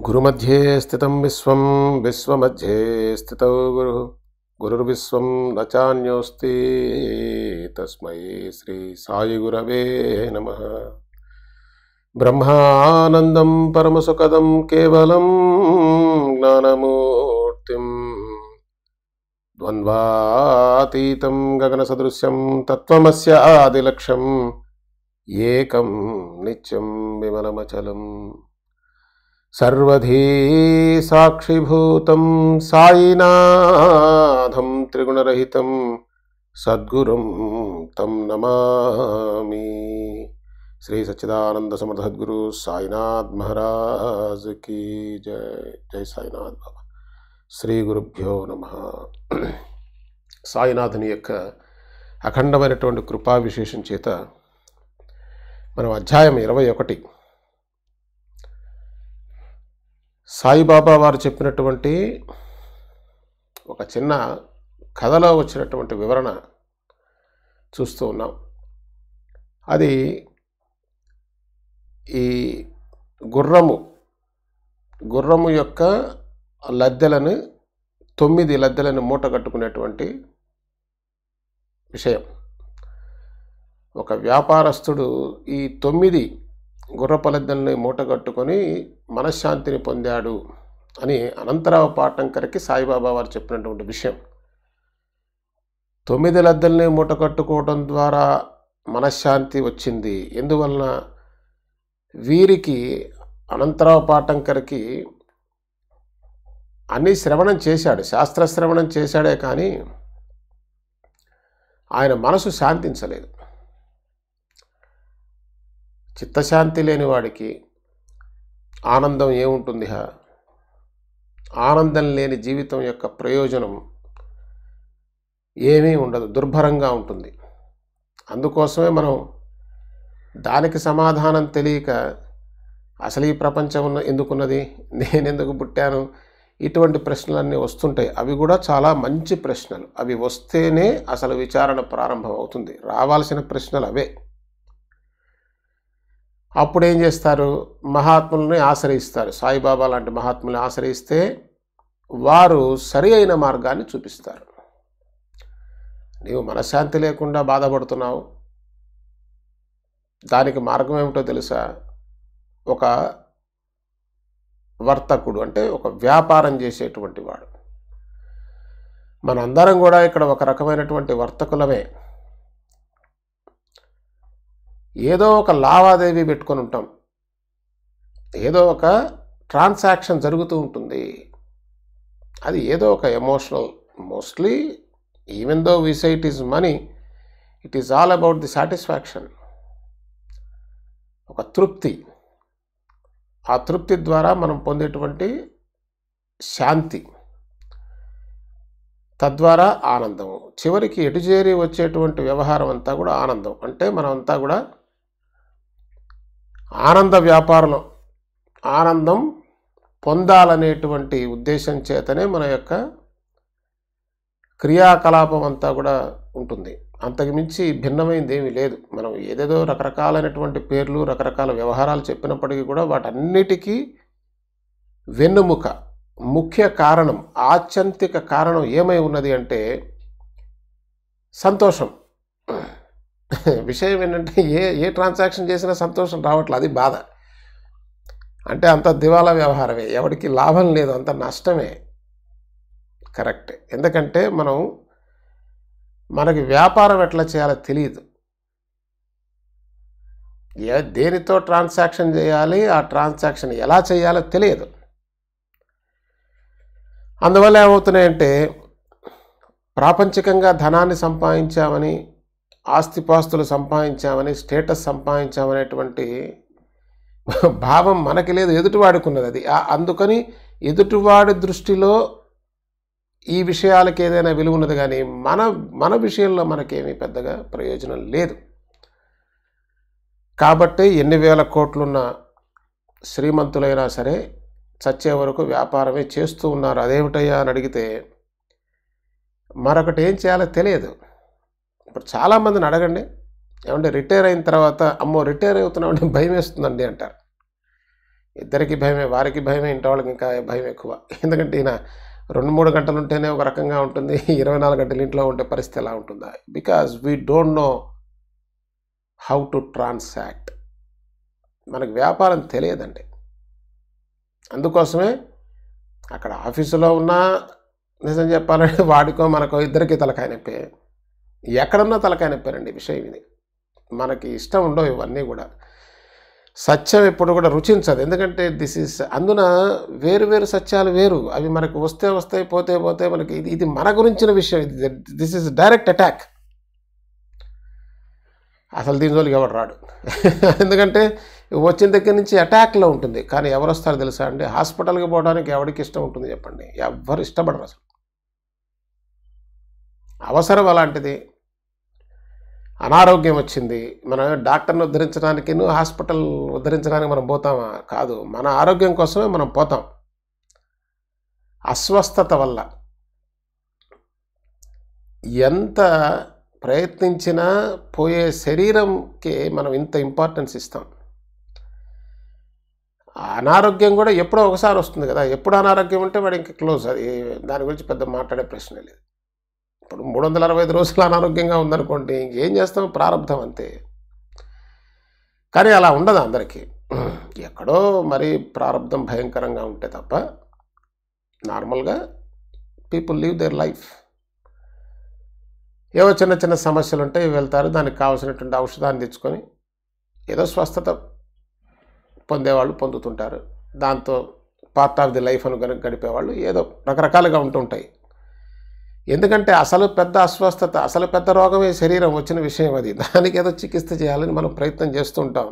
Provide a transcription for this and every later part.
गुरुमध्ये स्थित विश्वं विश्वमध्ये स्थित गुरुः गुरुर्विश्वं न चान्योऽस्ति तस्मै श्रीसायिगुरवे नमः ब्रह्मानन्दं परमसुखदं केवलं ज्ञानमूर्तिं द्वन्द्वातीतं गगनसदृश्यं तत्त्वमस्य आदिलक्ष्यम् एकं नित्यं विमलमचलम् సర్వీ సాక్షిభూతం సాయినాథం త్రిగుణరహితం సద్గురుం తం నమామి శ్రీ సచ్చిదానంద సమర్థద్గురు సాయినాథ్ మహారాజ్ కీ జయ జై సాయినాథ్ బాబా శ్రీ గురుభ్యో నమ సాయినాథుని యొక్క అఖండమైనటువంటి కృపా విశేషం చేత మనం అధ్యాయం ఇరవై ఒకటి సాయిబాబా వారు చెప్పినటువంటి ఒక చిన్న కథలో వచ్చినటువంటి వివరణ చూస్తూ ఉన్నాం అది ఈ గుర్రము గుర్రము యొక్క లద్దెలను తొమ్మిది లద్దెలను మూట కట్టుకునేటువంటి విషయం ఒక వ్యాపారస్తుడు ఈ తొమ్మిది గుర్రపలద్దల్ని మూట కట్టుకొని మనశ్శాంతిని పొందాడు అని అనంతరావు పాటంకర్కి సాయిబాబా వారు చెప్పినటువంటి విషయం తొమ్మిది లద్దల్ని మూటకట్టుకోవడం ద్వారా మనశ్శాంతి వచ్చింది ఎందువలన వీరికి అనంతరావు పాటంకర్కి అన్నీ శ్రవణం చేశాడు శాస్త్ర శ్రవణం చేశాడే కానీ ఆయన మనసు శాంతించలేదు చిత్తశాంతి లేని వాడికి ఆనందం ఏముంటుంది హా ఆనందం లేని జీవితం యొక్క ప్రయోజనం ఏమీ ఉండదు దుర్భరంగా ఉంటుంది అందుకోసమే మనం దానికి సమాధానం తెలియక అసలు ఈ ప్రపంచం ఉన్న ఎందుకున్నది నేనెందుకు పుట్టాను ఇటువంటి ప్రశ్నలన్నీ వస్తుంటాయి అవి కూడా చాలా మంచి ప్రశ్నలు అవి వస్తేనే అసలు విచారణ ప్రారంభం అవుతుంది రావాల్సిన ప్రశ్నలు అవే అప్పుడు ఏం చేస్తారు మహాత్ములని ఆశ్రయిస్తారు సాయిబాబా లాంటి మహాత్ముల్ని ఆశ్రయిస్తే వారు సరి అయిన మార్గాన్ని చూపిస్తారు నీవు మనశ్శాంతి లేకుండా బాధపడుతున్నావు దానికి మార్గం ఏమిటో తెలుసా ఒక వర్తకుడు అంటే ఒక వ్యాపారం చేసేటువంటి వాడు మనందరం కూడా ఇక్కడ ఒక రకమైనటువంటి వర్తకులమే ఏదో ఒక లావాదేవీ పెట్టుకొని ఉంటాం ఏదో ఒక ట్రాన్సాక్షన్ జరుగుతూ ఉంటుంది అది ఏదో ఒక emotional mostly even though we say it is money it is all about the satisfaction ఒక తృప్తి ఆ తృప్తి ద్వారా మనం పొందేటువంటి శాంతి తద్వారా ఆనందం చివరికి ఎటుచేరి వచ్చేటువంటి వ్యవహారం అంతా కూడా ఆనందం అంటే మనమంతా కూడా ఆనంద వ్యాపారం ఆనందం పొందాలనేటువంటి ఉద్దేశం చేతనే మన యొక్క క్రియాకలాపం అంతా కూడా ఉంటుంది అంతకుమించి భిన్నమైనది ఏమీ లేదు మనం ఏదేదో రకరకాలైనటువంటి పేర్లు రకరకాల వ్యవహారాలు చెప్పినప్పటికీ కూడా వాటన్నిటికీ వెన్నుముక ముఖ్య కారణం ఆత్యంతిక కారణం ఏమై ఉన్నది అంటే సంతోషం విషయం ఏంటంటే ఏ ఏ ట్రాన్సాక్షన్ చేసినా సంతోషం రావట్లేదు అది బాధ అంటే అంత దివాలా వ్యవహారమే ఎవరికి లాభం లేదు అంత నష్టమే కరెక్ట్ ఎందుకంటే మనం మనకి వ్యాపారం ఎట్లా చేయాలో తెలియదు ఏ దేనితో ట్రాన్సాక్షన్ చేయాలి ఆ ట్రాన్సాక్షన్ ఎలా చేయాలో తెలియదు అందువల్ల ఏమవుతున్నాయంటే ప్రాపంచికంగా ధనాన్ని సంపాదించామని ఆస్తిపాస్తులు సంపాదించామని స్టేటస్ సంపాదించామనేటువంటి భావం మనకి లేదు ఎదుటివాడుకున్నది అది అందుకని ఎదుటివాడి దృష్టిలో ఈ విషయాలకి ఏదైనా విలువ ఉన్నది కానీ మన మన విషయంలో మనకేమీ పెద్దగా ప్రయోజనం లేదు కాబట్టి ఎన్ని వేల కోట్లున్న శ్రీమంతులైనా సరే చచ్చే వరకు వ్యాపారమే చేస్తూ ఉన్నారు అదేమిటయ్యా అని అడిగితే మరొకటి ఏం చేయాలో తెలియదు ఇప్పుడు చాలామందిని అడగండి ఏమంటే రిటైర్ అయిన తర్వాత అమ్మో రిటైర్ అవుతున్నామంటే భయం వేస్తుందండి అంటారు ఇద్దరికి భయమే వారికి భయమే ఇంటి వాళ్ళకి ఇంకా భయం ఎక్కువ ఎందుకంటే ఈయన రెండు మూడు గంటలు ఉంటేనే ఒక రకంగా ఉంటుంది ఇరవై నాలుగు గంటలు ఇంట్లో ఉండే పరిస్థితి ఎలా ఉంటుందా because we don't know how to transact మనకు వ్యాపారం తెలియదండి అందుకోసమే అక్కడ ఆఫీసులో ఉన్నా నిజం చెప్పాలంటే వాడికో మనకో ఇద్దరికి తలకాయ నొప్పి ఎక్కడన్నా తలకాయ నొప్పారండి విషయం ఇది మనకి ఇష్టం ఉండవు ఇవన్నీ కూడా సత్యం ఎప్పుడు కూడా రుచించదు ఎందుకంటే దిస్ ఈస్ అందున వేరు వేరు సత్యాలు వేరు అవి మనకు వస్తే వస్తాయి పోతే పోతే మనకి ఇది ఇది మన గురించిన విషయం ఇది దిస్ ఈజ్ డైరెక్ట్ అటాక్ అసలు దీని జోలికి ఎవడు రాడు ఎందుకంటే వచ్చిన దగ్గర నుంచి అటాక్లో ఉంటుంది కానీ ఎవరు వస్తారు తెలుసా అండి హాస్పిటల్కి పోవడానికి ఎవరికి ఇష్టం ఉంటుంది చెప్పండి ఎవరు ఇష్టపడరు అసలు అవసరం అలాంటిది అనారోగ్యం వచ్చింది మనం డాక్టర్ని ఉద్ధరించడానికి హాస్పిటల్ ఉద్ధరించడానికి మనం పోతామా కాదు మన ఆరోగ్యం కోసమే మనం పోతాం అస్వస్థత వల్ల ఎంత ప్రయత్నించినా పోయే శరీరంకి మనం ఇంత ఇంపార్టెన్స్ ఇస్తాం అనారోగ్యం కూడా ఎప్పుడో ఒకసారి వస్తుంది కదా ఎప్పుడు అనారోగ్యం ఉంటే వాడు ఇంకా క్లోజ్ అది దాని గురించి పెద్ద మాట్లాడే ప్రశ్న లేదు ఇప్పుడు మూడు వందల అరవై ఐదు రోజులు అనారోగ్యంగా ఉందనుకోండి ఇంకేం చేస్తాం ప్రారంభం అంతే కానీ అలా ఉండదు అందరికీ ఎక్కడో మరి ప్రారంభం భయంకరంగా ఉంటే తప్ప నార్మల్గా పీపుల్ లీవ్ దేర్ లైఫ్ ఏవో చిన్న చిన్న సమస్యలు ఉంటే వెళ్తారు దానికి కావాల్సినటువంటి ఔషధాన్ని తెచ్చుకొని ఏదో స్వస్థత పొందేవాళ్ళు పొందుతుంటారు దాంతో పార్ట్ ఆఫ్ ది లైఫ్ అని గడిపేవాళ్ళు ఏదో రకరకాలుగా ఉంటుంటాయి ఎందుకంటే అసలు పెద్ద అస్వస్థత అసలు పెద్ద రోగమే శరీరం వచ్చిన విషయం అది దానికి ఏదో చికిత్స చేయాలని మనం ప్రయత్నం చేస్తుంటాం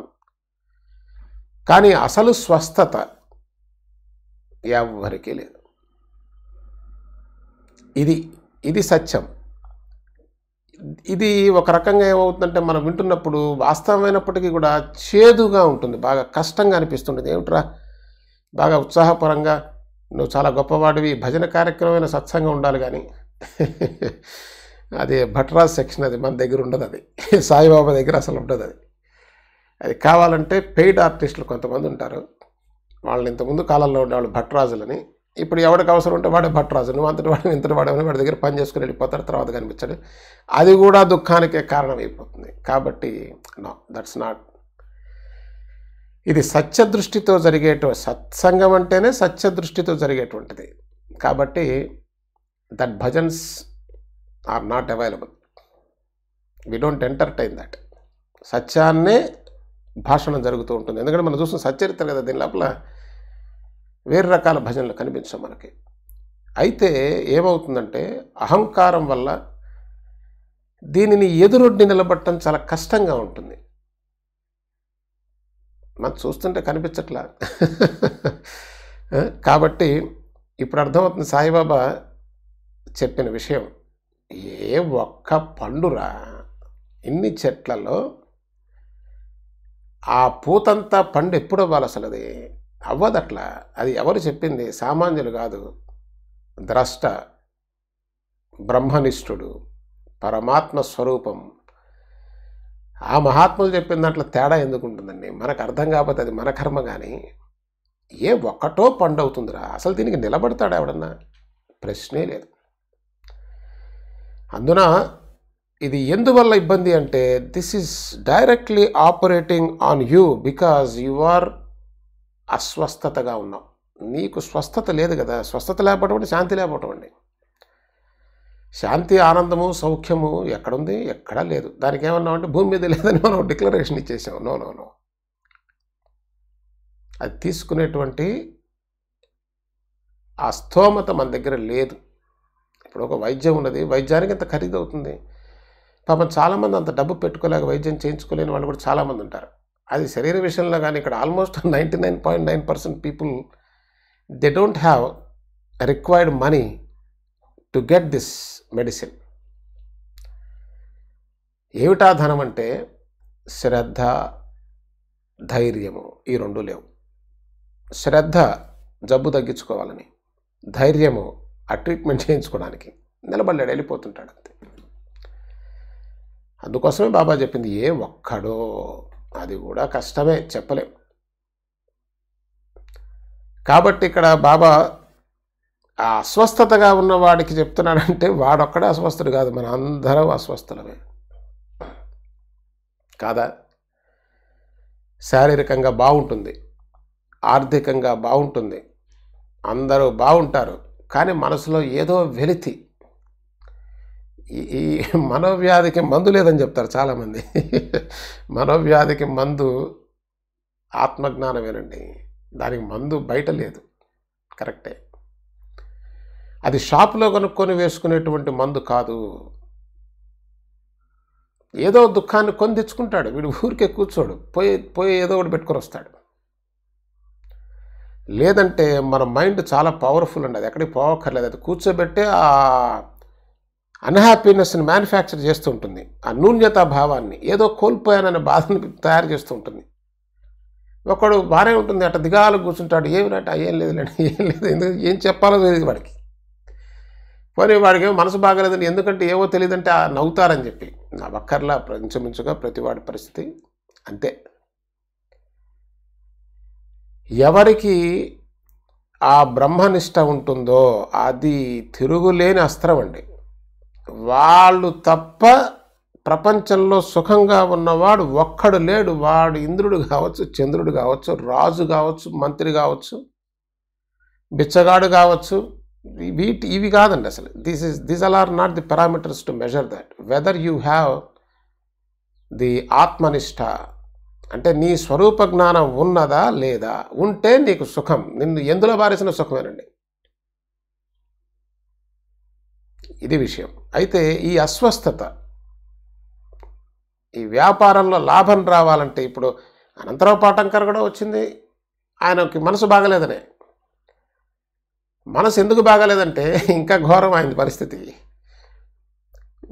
కానీ అసలు స్వస్థత ఎవరికీ లేదు ఇది ఇది సత్యం ఇది ఒక రకంగా ఏమవుతుందంటే మనం వింటున్నప్పుడు వాస్తవమైనప్పటికీ కూడా చేదుగా ఉంటుంది బాగా కష్టంగా అనిపిస్తుంటుంది ఏమిట్రా బాగా ఉత్సాహపరంగా నువ్వు చాలా గొప్పవాడివి భజన కార్యక్రమమైన సత్సంగం ఉండాలి కానీ అది భట్రాజ్ సెక్షన్ అది మన దగ్గర ఉండదు అది సాయిబాబా దగ్గర అసలు ఉండదు అది అది కావాలంటే పెయిడ్ ఆర్టిస్టులు కొంతమంది ఉంటారు వాళ్ళని ఇంతకుముందు కాలంలో ఉండేవాళ్ళు భట్రాజులని ఇప్పుడు ఎవరికి అవసరం ఉంటే వాడే భట్రాజు నువ్వు అంతటి వాడు ఇంతటి వాడేమని వాడి దగ్గర పని చేసుకుని వెళ్ళిపోతాడు తర్వాత కనిపించాడు అది కూడా దుఃఖానికే కారణమైపోతుంది కాబట్టి నో దట్స్ నాట్ ఇది సత్యదృష్టితో జరిగేటువంటి సత్సంగం అంటేనే సత్యదృష్టితో జరిగేటువంటిది కాబట్టి that bhajans are not available we don't entertain that సత్యాన్నే భాషణం జరుగుతూ ఉంటుంది ఎందుకంటే మనం చూస్తున్న సచ్చరిత్ర కదా దీని లోపల వేరు రకాల భజనలు కనిపించవు మనకి అయితే ఏమవుతుందంటే అహంకారం వల్ల దీనిని ఎదురొడ్డి నిలబట్టడం చాలా కష్టంగా ఉంటుంది మనం చూస్తుంటే కనిపించట్లా కాబట్టి ఇప్పుడు అర్థమవుతుంది సాయిబాబా చెప్పిన విషయం ఏ ఒక్క పండురా ఇన్ని చెట్లలో ఆ పూతంతా పండు ఎప్పుడు అవ్వాలి అసలు అది అవ్వదట్లా అది ఎవరు చెప్పింది సామాన్యులు కాదు ద్రష్ట బ్రహ్మనిష్ఠుడు పరమాత్మ స్వరూపం ఆ మహాత్ములు చెప్పిన దాంట్లో తేడా ఎందుకు ఉంటుందండి మనకు అర్థం కాకపోతే అది మన కర్మ కానీ ఏ ఒక్కటో పండు అవుతుందిరా అసలు దీనికి నిలబడతాడు ఎవడన్నా ప్రశ్నే లేదు అందున ఇది ఎందువల్ల ఇబ్బంది అంటే this is directly operating on you because you are అస్వస్థతగా ఉన్నావు నీకు స్వస్థత లేదు కదా స్వస్థత లేకపోవటం శాంతి లేకపోవటం శాంతి ఆనందము సౌఖ్యము ఎక్కడుంది ఎక్కడా లేదు దానికి ఏమన్నా అంటే భూమి మీద లేదని మనం డిక్లరేషన్ ఇచ్చేసాం నో నో నో అది తీసుకునేటువంటి ఆ స్తోమత మన దగ్గర లేదు ఇప్పుడు ఒక వైద్యం ఉన్నది వైద్యానికి ఎంత ఖరీదు అవుతుంది పాపం చాలామంది అంత డబ్బు పెట్టుకోలేక వైద్యం చేయించుకోలేని వాళ్ళు కూడా చాలామంది ఉంటారు అది శరీర విషయంలో కానీ ఇక్కడ almost ninety nine point nine percent people they don't have required money to get this medicine ఏమిటా ధనం అంటే శ్రద్ధ ధైర్యము ఈ రెండు లేవు శ్రద్ధ జబ్బు తగ్గించుకోవాలని ధైర్యము ఆ ట్రీట్మెంట్ చేయించుకోవడానికి నిలబడ్డాడు వెళ్ళిపోతుంటాడు అంతే అందుకోసమే బాబా చెప్పింది ఏ ఒక్కడో అది కూడా కష్టమే చెప్పలేం కాబట్టి ఇక్కడ బాబా ఆ అస్వస్థతగా ఉన్నవాడికి చెప్తున్నాడంటే వాడొక్కడే అస్వస్థుడు కాదు మన అందరం అస్వస్థలమే కాదా శారీరకంగా బాగుంటుంది ఆర్థికంగా బాగుంటుంది అందరూ బాగుంటారు కానీ మనసులో ఏదో వెలితి ఈ మనోవ్యాధికి మందు లేదని చెప్తారు చాలామంది మనోవ్యాధికి మందు ఆత్మజ్ఞానమేనండి దానికి మందు బయట లేదు కరెక్టే అది షాపులో కొనుక్కొని వేసుకునేటువంటి మందు కాదు ఏదో దుఃఖాన్ని కొని తెచ్చుకుంటాడు వీడు ఊరికే కూర్చోడు పోయి పోయి ఏదో ఒకటి పెట్టుకొని వస్తాడు లేదంటే మన మైండ్ చాలా పవర్ఫుల్ అండి అది ఎక్కడికి పోవక్కర్లేదు అది కూర్చోబెట్టే ఆ అన్హ్యాపీనెస్ని మ్యానుఫ్యాక్చర్ చేస్తూ ఉంటుంది ఆ నూన్యత భావాన్ని ఏదో కోల్పోయాననే బాధను తయారు చేస్తూ ఉంటుంది ఒకడు బాగానే ఉంటుంది అట్ట దిగాలు కూర్చుంటాడు అంటే ఏం లేదులేండి ఏం లేదు ఎందుకు ఏం చెప్పాలో తెలియదు వాడికి పోనీ వాడికి ఏమో మనసు బాగలేదని ఎందుకంటే ఏవో తెలియదంటే ఆ నవ్వుతారని చెప్పి నా ఒక్కర్లా ఇంచుమించుగా ప్రతివాడి పరిస్థితి అంతే ఎవరికి ఆ బ్రహ్మనిష్ట ఉంటుందో అది తిరుగులేని అస్త్రం అండి వాళ్ళు తప్ప ప్రపంచంలో సుఖంగా ఉన్నవాడు ఒక్కడు లేడు వాడు ఇంద్రుడు కావచ్చు చంద్రుడు కావచ్చు రాజు కావచ్చు మంత్రి కావచ్చు బిచ్చగాడు కావచ్చు వీటి ఇవి కాదండి అసలు this is this all are not the parameters to measure that whether you have the ఆత్మనిష్ట అంటే నీ స్వరూప జ్ఞానం ఉన్నదా లేదా ఉంటే నీకు సుఖం నిన్ను ఎందులో బారేసిన సుఖమేనండి ఇది విషయం అయితే ఈ అస్వస్థత ఈ వ్యాపారంలో లాభం రావాలంటే ఇప్పుడు అనంతరావు పాటంకర్ కూడా వచ్చింది ఆయనకి మనసు బాగలేదనే మనసు ఎందుకు బాగలేదంటే ఇంకా ఘోరం ఆయన పరిస్థితి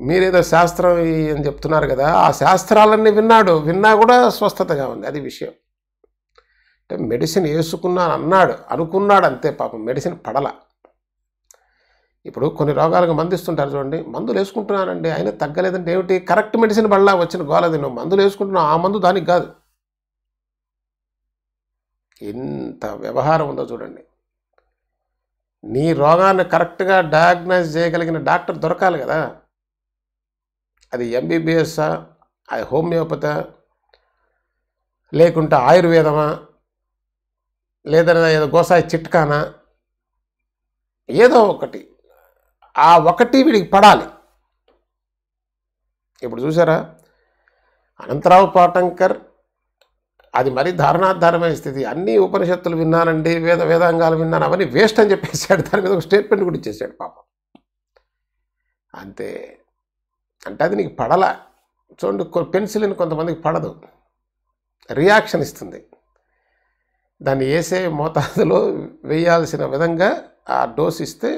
మీరేదో శాస్త్రం అని చెప్తున్నారు కదా ఆ శాస్త్రాలన్నీ విన్నాడు విన్నా కూడా స్వస్థతగా ఉంది అది విషయం అంటే మెడిసిన్ వేసుకున్నాను అన్నాడు అనుకున్నాడు అంతే పాపం మెడిసిన్ పడల ఇప్పుడు కొన్ని రోగాలకు మందిస్తుంటారు చూడండి మందులు వేసుకుంటున్నానండి అయినా తగ్గలేదంటే ఏమిటి కరెక్ట్ మెడిసిన్ పడలా వచ్చిన గోలది నువ్వు మందులు వేసుకుంటున్నావు ఆ మందు దానికి కాదు ఎంత వ్యవహారం ఉందో చూడండి నీ రోగాన్ని కరెక్ట్గా డయాగ్నైజ్ చేయగలిగిన డాక్టర్ దొరకాలి కదా అది ఎంబీబీఎస్సా హోమియోపతా లేకుంటే ఆయుర్వేదమా లేదా ఏదో గోసాయి చిట్కానా ఏదో ఒకటి ఆ ఒకటి వీడికి పడాలి ఇప్పుడు చూసారా అనంతరావు పాటంకర్ అది మరీ ధారణాధారమైన స్థితి అన్ని ఉపనిషత్తులు విన్నానండి వేద వేదాంగాలు విన్నాను అవన్నీ వేస్ట్ అని చెప్పేసాడు దాని మీద ఒక స్టేట్మెంట్ కూడా ఇచ్చేసాడు పాపం అంతే అంటే అది నీకు పడల చూడండి పెన్సిల్ని కొంతమందికి పడదు రియాక్షన్ ఇస్తుంది దాన్ని వేసే మోతాదులో వేయాల్సిన విధంగా ఆ డోస్ ఇస్తే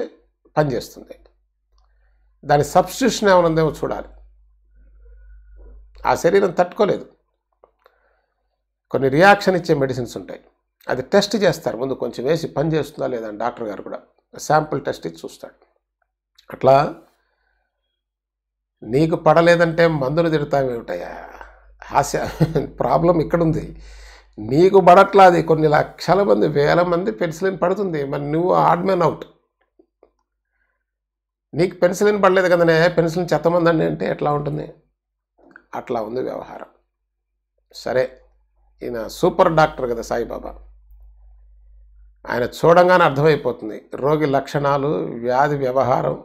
పనిచేస్తుంది దాని సబ్స్టిట్యూషన్ ఏమైనా ఉందేమో చూడాలి ఆ శరీరం తట్టుకోలేదు కొన్ని రియాక్షన్ ఇచ్చే మెడిసిన్స్ ఉంటాయి అది టెస్ట్ చేస్తారు ముందు కొంచెం వేసి పని చేస్తుందా లేదా డాక్టర్ గారు కూడా శాంపుల్ టెస్ట్ ఇచ్చి చూస్తాడు అట్లా నీకు పడలేదంటే మందులు తిడతావేమిటయ్యా హాస్య ప్రాబ్లం ఇక్కడుంది నీకు పడట్లాది కొన్ని లక్షల మంది వేల మంది పెన్సిలిన్ పడుతుంది మరి నువ్వు ఆడ్మెన్ అవుట్ నీకు పెన్సిలిన్ పడలేదు కదనే పెన్సిలిన్ చెత్తమందండి అంటే ఎట్లా ఉంటుంది అట్లా ఉంది వ్యవహారం సరే ఈయన సూపర్ డాక్టర్ కదా సాయిబాబా ఆయన చూడంగానే అర్థమైపోతుంది రోగి లక్షణాలు వ్యాధి వ్యవహారం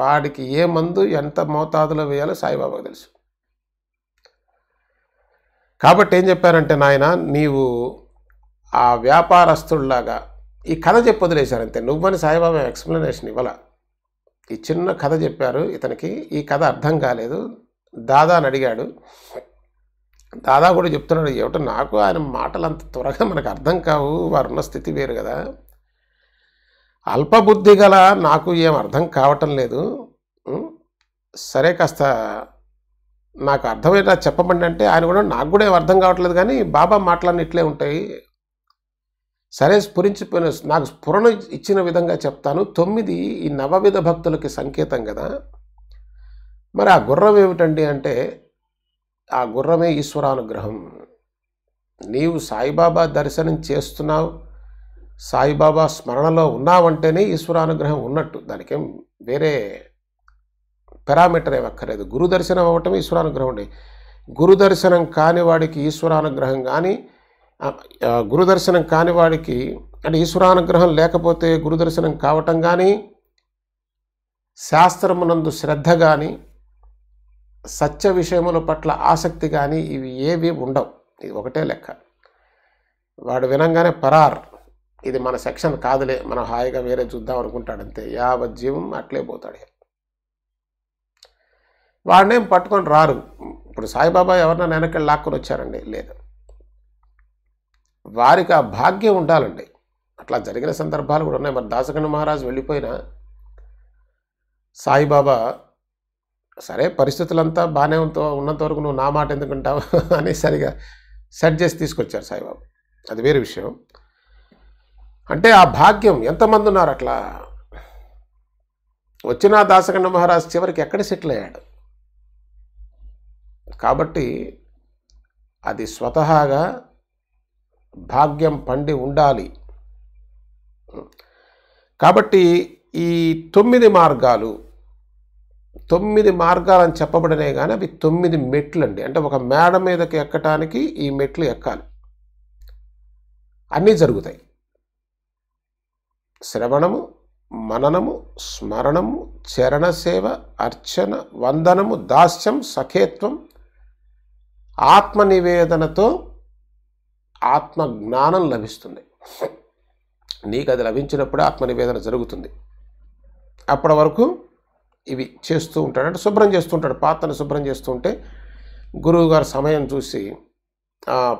వాడికి ఏ మందు ఎంత మోతాదులో వేయాలో సాయిబాబాకు తెలుసు కాబట్టి ఏం చెప్పారంటే నాయన నీవు ఆ వ్యాపారస్తుల్లాగా ఈ కథ చెప్పొదిలేశారంతే నువ్వని సాయిబాబా ఎక్స్ప్లెనేషన్ ఇవ్వాల ఈ చిన్న కథ చెప్పారు ఇతనికి ఈ కథ అర్థం కాలేదు దాదా అని అడిగాడు దాదా కూడా చెప్తున్నాడు ఏమిటో నాకు ఆయన మాటలు అంత త్వరగా మనకు అర్థం కావు వారున్న స్థితి వేరు కదా అల్పబుద్ధి గల నాకు ఏం అర్థం కావటం లేదు సరే కాస్త నాకు అర్థమయ్యేలా చెప్పమండి అంటే ఆయన కూడా నాకు కూడా ఏం అర్థం కావట్లేదు కానీ బాబా మాటలన్నీ ఇట్లే ఉంటాయి సరే స్ఫురించిపోయిన నాకు స్ఫురణ ఇచ్చిన విధంగా చెప్తాను తొమ్మిది ఈ నవవిధ భక్తులకి సంకేతం కదా మరి ఆ గుర్రం ఏమిటండి అంటే ఆ గుర్రమే ఈశ్వరానుగ్రహం నీవు సాయిబాబా దర్శనం చేస్తున్నావు సాయిబాబా స్మరణలో ఉన్నావంటేనే ఈశ్వరానుగ్రహం ఉన్నట్టు దానికేం వేరే పెరామీటర్ ఏమక్కర్లేదు గురు దర్శనం అవ్వటం ఈశ్వరానుగ్రహం ఉండే గురు దర్శనం కాని వాడికి ఈశ్వరానుగ్రహం కానీ గురు దర్శనం కాని వాడికి అంటే ఈశ్వరానుగ్రహం లేకపోతే గురు దర్శనం కావటం కానీ శాస్త్రమునందు శ్రద్ధ కానీ సత్య విషయముల పట్ల ఆసక్తి కానీ ఇవి ఏవి ఉండవు ఇది ఒకటే లెక్క వాడు వినంగానే పరార్ ఇది మన సెక్షన్ కాదులే మనం హాయిగా వేరే చూద్దాం అనుకుంటాడంతే యావజ్జీవం అట్లే పోతాడు వాడినేం పట్టుకొని రారు ఇప్పుడు సాయిబాబా ఎవరన్నా వెనక్కి లాక్కొని వచ్చారండి లేదు వారికి ఆ భాగ్యం ఉండాలండి అట్లా జరిగిన సందర్భాలు కూడా ఉన్నాయి మరి దాసగణ మహారాజు వెళ్ళిపోయిన సాయిబాబా సరే పరిస్థితులంతా బాగానే ఉన్నంత వరకు నువ్వు నా మాట ఎందుకుంటావు అని సరిగా సెట్ చేసి తీసుకొచ్చారు సాయిబాబు అది వేరే విషయం అంటే ఆ భాగ్యం ఎంతమంది ఉన్నారు అట్లా వచ్చిన దాసగండ మహారాజ్ చివరికి ఎక్కడ సెటిల్ అయ్యాడు కాబట్టి అది స్వతహాగా భాగ్యం పండి ఉండాలి కాబట్టి ఈ తొమ్మిది మార్గాలు తొమ్మిది మార్గాలు అని చెప్పబడినే కానీ అవి తొమ్మిది మెట్లు అండి అంటే ఒక మేడ మీదకి ఎక్కటానికి ఈ మెట్లు ఎక్కాలి అన్నీ జరుగుతాయి శ్రవణము మననము స్మరణము చరణసేవ అర్చన వందనము దాస్యం సఖేత్వం ఆత్మనివేదనతో ఆత్మజ్ఞానం లభిస్తుంది నీకు అది లభించినప్పుడే ఆత్మనివేదన జరుగుతుంది అప్పటి వరకు ఇవి చేస్తూ ఉంటాడు అంటే శుభ్రం ఉంటాడు పాత్రను శుభ్రం చేస్తూ ఉంటే గురువుగారు సమయం చూసి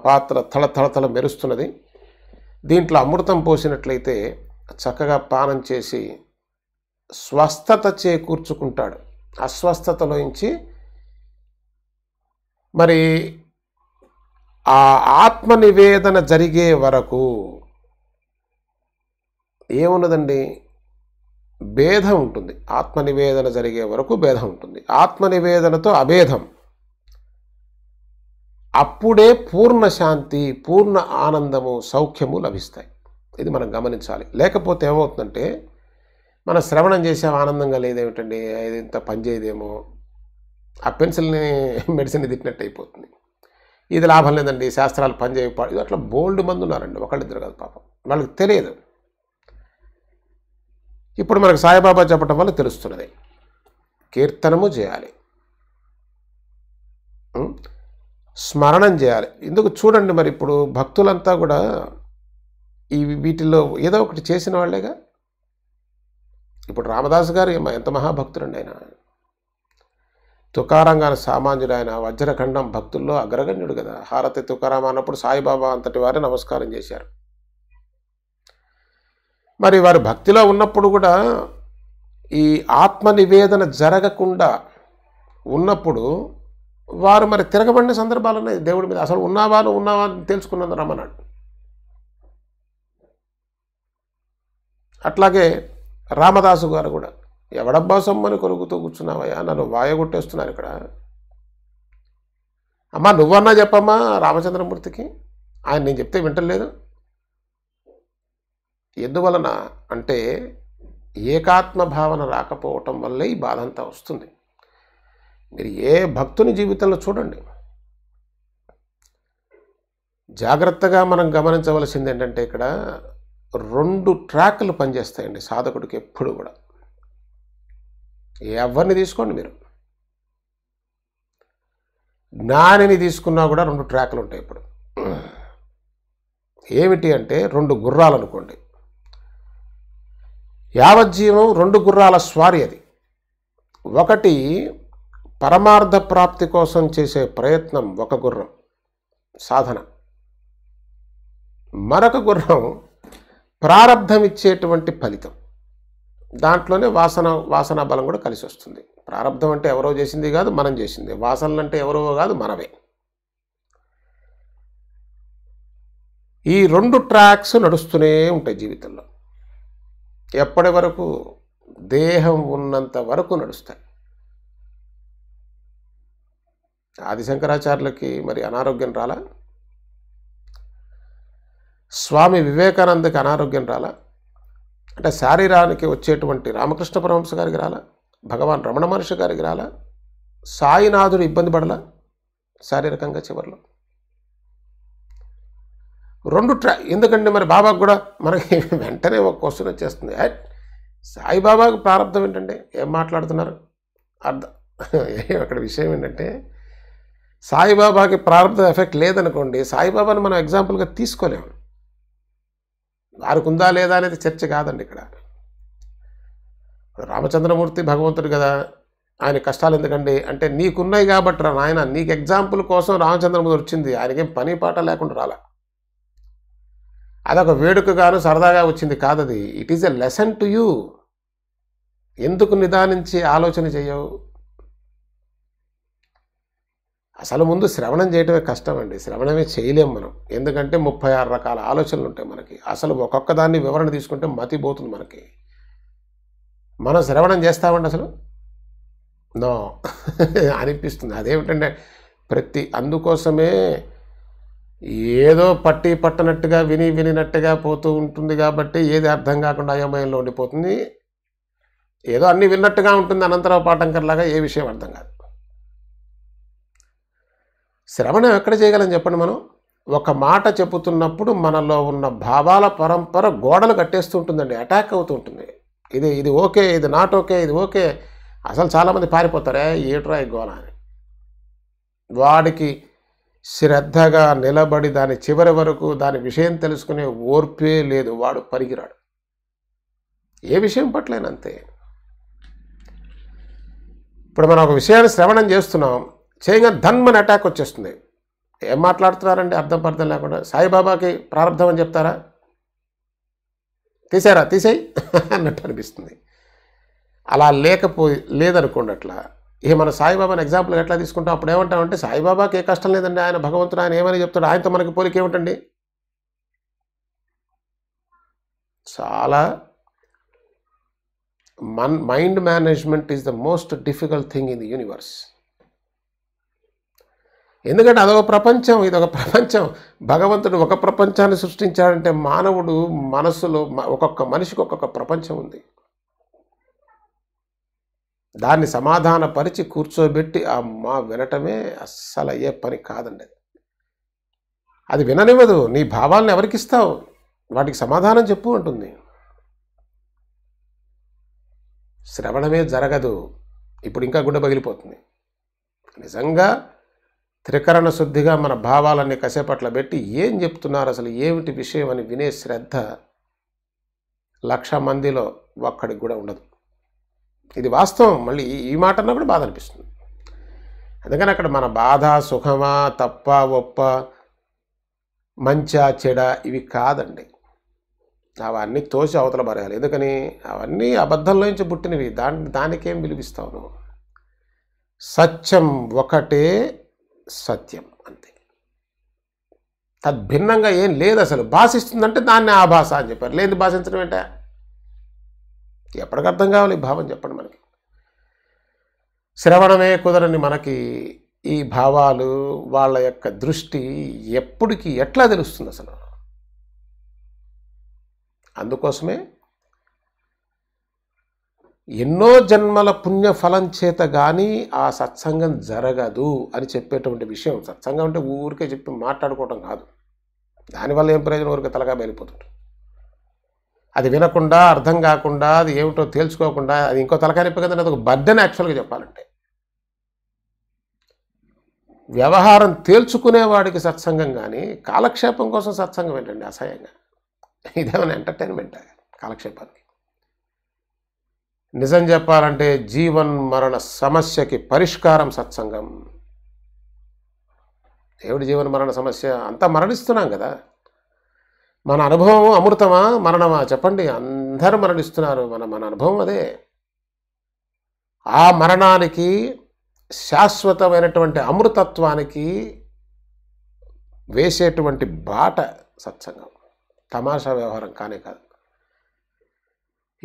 పాత్ర తళ తల మెరుస్తున్నది దీంట్లో అమృతం పోసినట్లయితే చక్కగా పానం చేసి స్వస్థత చేకూర్చుకుంటాడు అస్వస్థతలోంచి మరి ఆ ఆత్మ నివేదన జరిగే వరకు ఏమున్నదండి భేదం ఉంటుంది ఆత్మ నివేదన జరిగే వరకు భేదం ఉంటుంది ఆత్మ నివేదనతో అభేదం అప్పుడే పూర్ణ శాంతి పూర్ణ ఆనందము సౌఖ్యము లభిస్తాయి ఇది మనం గమనించాలి లేకపోతే ఏమవుతుందంటే మనం శ్రవణం చేసే ఆనందంగా లేదేమిటండి అది ఇంత పనిచేయదేమో ఆ పెన్సిల్ని మెడిసిన్ తిట్టినట్టు అయిపోతుంది ఇది లాభం లేదండి శాస్త్రాలు పనిచేయకపో ఇది అట్లా బోల్డ్ మంది ఉన్నారండి ఒకళ్ళిద్దరు కాదు పాపం వాళ్ళకి తెలియదు ఇప్పుడు మనకు సాయిబాబా చెప్పడం వల్ల తెలుస్తున్నది కీర్తనము చేయాలి స్మరణం చేయాలి ఇందుకు చూడండి మరి ఇప్పుడు భక్తులంతా కూడా ఈ వీటిల్లో ఏదో ఒకటి చేసిన వాళ్ళేగా ఇప్పుడు రామదాసు గారు ఎంత మహాభక్తుడండి ఆయన తుకారంగాన సామాన్యుడు ఆయన వజ్రఖండం భక్తుల్లో అగ్రగణ్యుడు కదా హారతి తుకారాం అన్నప్పుడు సాయిబాబా అంతటి వారే నమస్కారం చేశారు మరి వారి భక్తిలో ఉన్నప్పుడు కూడా ఈ ఆత్మ నివేదన జరగకుండా ఉన్నప్పుడు వారు మరి తిరగబడిన సందర్భాలు ఉన్నాయి దేవుడి మీద అసలు ఉన్నావా ఉన్నావా అని తెలుసుకున్నందు రమ్మన్నాడు అట్లాగే రామదాసు గారు కూడా ఎవడబ్బా సొమ్మని కొనుక్కుతూ కూర్చున్నావయ్యా నన్ను వాయగొట్టేస్తున్నారు ఇక్కడ అమ్మా నువ్వన్నా చెప్పమ్మా రామచంద్రమూర్తికి ఆయన నేను చెప్తే వింటలేదు ఎందువలన అంటే ఏకాత్మ భావన రాకపోవటం వల్లే ఈ బాధ అంతా వస్తుంది మీరు ఏ భక్తుని జీవితంలో చూడండి జాగ్రత్తగా మనం గమనించవలసింది ఏంటంటే ఇక్కడ రెండు ట్రాక్లు పనిచేస్తాయండి సాధకుడికి ఎప్పుడు కూడా ఎవరిని తీసుకోండి మీరు జ్ఞానిని తీసుకున్నా కూడా రెండు ట్రాక్లు ఉంటాయి ఇప్పుడు ఏమిటి అంటే రెండు గుర్రాలు అనుకోండి యావజ్జీవం రెండు గుర్రాల స్వారీ అది ఒకటి పరమార్థ ప్రాప్తి కోసం చేసే ప్రయత్నం ఒక గుర్రం సాధన మరొక గుర్రం ప్రారంధం ఇచ్చేటువంటి ఫలితం దాంట్లోనే వాసన వాసనా బలం కూడా కలిసి వస్తుంది ప్రారంధం అంటే ఎవరో చేసింది కాదు మనం చేసింది వాసనలు అంటే ఎవరో కాదు మనమే ఈ రెండు ట్రాక్స్ నడుస్తూనే ఉంటాయి జీవితంలో ఎప్పటి వరకు దేహం ఉన్నంత వరకు నడుస్తాయి ఆది శంకరాచార్యులకి మరి అనారోగ్యం రాలా స్వామి వివేకానందకి అనారోగ్యం రాలా అంటే శారీరానికి వచ్చేటువంటి రామకృష్ణ పరమహంస గారికి రాలా భగవాన్ రమణ మహర్షి గారికి రాలా సాయినాథుడు ఇబ్బంది పడలా శారీరకంగా చివరిలో రెండు ట్రా ఎందుకంటే మరి బాబాకు కూడా మనకి వెంటనే ఒక క్వశ్చన్ వచ్చేస్తుంది సాయిబాబాకు ప్రారంభం ఏంటంటే ఏం మాట్లాడుతున్నారు అర్థం అక్కడ విషయం ఏంటంటే సాయిబాబాకి ప్రారంభ ఎఫెక్ట్ లేదనుకోండి సాయిబాబాని మనం ఎగ్జాంపుల్గా తీసుకోలేము ఉందా లేదా అనేది చర్చ కాదండి ఇక్కడ రామచంద్రమూర్తి భగవంతుడు కదా ఆయన కష్టాలు ఎందుకండి అంటే నీకున్నాయి కాబట్టి రా నాయన నీకు ఎగ్జాంపుల్ కోసం రామచంద్రమూర్తి వచ్చింది ఆయనకేం పని పాట లేకుండా రాలా అదొక వేడుకగాను సరదాగా వచ్చింది కాదది it is a lesson to you ఎందుకు నిదానించి ఆలోచన చేయవు అసలు ముందు శ్రవణం చేయటమే కష్టం అండి శ్రవణమే చేయలేం మనం ఎందుకంటే ముప్పై ఆరు రకాల ఆలోచనలు ఉంటాయి మనకి అసలు ఒక్కొక్క దాన్ని వివరణ తీసుకుంటే మతి పోతుంది మనకి మనం శ్రవణం చేస్తామండి అసలు నో అనిపిస్తుంది అదేమిటంటే ప్రతి అందుకోసమే ఏదో పట్టి పట్టనట్టుగా విని వినినట్టుగా పోతూ ఉంటుంది కాబట్టి ఏది అర్థం కాకుండా అయోమయంలో ఉండిపోతుంది ఏదో అన్నీ విన్నట్టుగా ఉంటుంది అనంతరావు పాఠంకర్లాగా ఏ విషయం అర్థం కాదు శ్రవణం ఎక్కడ చేయగలం చెప్పండి మనం ఒక మాట చెబుతున్నప్పుడు మనలో ఉన్న భావాల పరంపర గోడలు కట్టేస్తూ ఉంటుందండి అటాక్ అవుతుంటుంది ఇది ఇది ఓకే ఇది నాట్ ఓకే ఇది ఓకే అసలు చాలామంది పారిపోతారే ఏట్రా గోళ అని వాడికి శ్రద్ధగా నిలబడి దాని చివరి వరకు దాని విషయం తెలుసుకునే ఓర్పే లేదు వాడు పరిగిరాడు ఏ విషయం పట్లేనంతే ఇప్పుడు మనం ఒక విషయాన్ని శ్రవణం చేస్తున్నాం చేయగా ధన్మని అటాక్ వచ్చేస్తుంది ఏం మాట్లాడుతున్నారండి అర్థం పర్థం లేకుండా సాయిబాబాకి ప్రారంభం అని చెప్తారా తీసారా తీసేయి అన్నట్టు అనిపిస్తుంది అలా లేకపోయి లేదనుకోండి అట్లా ఇక మన సాయిబాబాని ఎగ్జాంపుల్ ఎట్లా తీసుకుంటాం అప్పుడు ఏమంటామంటే సాయిబాబాకి ఏ కష్టం లేదండి ఆయన భగవంతుడు ఆయన ఏమని చెప్తాడు ఆయనతో మనకి పోలిక ఏమిటండి చాలా మన్ mind management is the most difficult thing in the universe ఎందుకంటే అదొక ప్రపంచం ఇదొక ప్రపంచం భగవంతుడు ఒక ప్రపంచాన్ని సృష్టించాడంటే మానవుడు మనసులో ఒక్కొక్క మనిషికి ఒక్కొక్క ప్రపంచం ఉంది దాన్ని సమాధాన పరిచి కూర్చోబెట్టి మా వినటమే అస్సలు అయ్యే పని కాదండి అది విననివ్వదు నీ భావాలను ఎవరికి ఇస్తావు వాటికి సమాధానం చెప్పు అంటుంది శ్రవణమే జరగదు ఇప్పుడు ఇంకా గుండె పగిలిపోతుంది నిజంగా త్రికరణ శుద్ధిగా మన భావాలన్నీ కసేపట్ల పెట్టి ఏం చెప్తున్నారు అసలు ఏమిటి విషయం అని వినే శ్రద్ధ లక్ష మందిలో ఒక్కడికి కూడా ఉండదు ఇది వాస్తవం మళ్ళీ ఈ మాట అన్నా కూడా బాధ అనిపిస్తుంది అందుకని అక్కడ మన బాధ సుఖమా తప్ప ఒప్ప మంచా చెడ ఇవి కాదండి అవన్నీ తోసి అవతల పరేయాలి ఎందుకని అవన్నీ అబద్ధంలో నుంచి పుట్టినవి దాని దానికేం విలువిస్తావు సత్యం ఒకటే సత్యం అంతే తద్భిన్నంగా ఏం లేదు అసలు భాషిస్తుందంటే దాన్ని ఆ భాష అని చెప్పారు లేని భాషించడం ఏంటా ఎప్పటికి అర్థం కావాలి భావం చెప్పండి మనకి శ్రవణమే కుదరని మనకి ఈ భావాలు వాళ్ళ యొక్క దృష్టి ఎప్పటికీ ఎట్లా తెలుస్తుంది అసలు అందుకోసమే ఎన్నో జన్మల పుణ్య ఫలం చేత కానీ ఆ సత్సంగం జరగదు అని చెప్పేటువంటి విషయం సత్సంగం అంటే ఊరికే చెప్పి మాట్లాడుకోవటం కాదు దానివల్ల ఏం ప్రయోజనం ఊరికే తలగా బయలుపోతుంటాం అది వినకుండా అర్థం కాకుండా అది ఏమిటో తేల్చుకోకుండా అది ఇంకో తలకాయ నొప్పి కదా అది ఒక బర్డన్ యాక్చువల్గా చెప్పాలంటే వ్యవహారం తేల్చుకునేవాడికి సత్సంగం కానీ కాలక్షేపం కోసం సత్సంగం ఏంటండి అసహ్యంగా ఇదేమైనా ఎంటర్టైన్మెంట్ కాలక్షేపానికి నిజం చెప్పాలంటే జీవన్ మరణ సమస్యకి పరిష్కారం సత్సంగం దేవుడి జీవన మరణ సమస్య అంతా మరణిస్తున్నాం కదా మన అనుభవం అమృతమా మరణమా చెప్పండి అందరూ మరణిస్తున్నారు మన మన అనుభవం అదే ఆ మరణానికి శాశ్వతమైనటువంటి అమృతత్వానికి వేసేటువంటి బాట సత్సంగం తమాషా వ్యవహారం కానే కాదు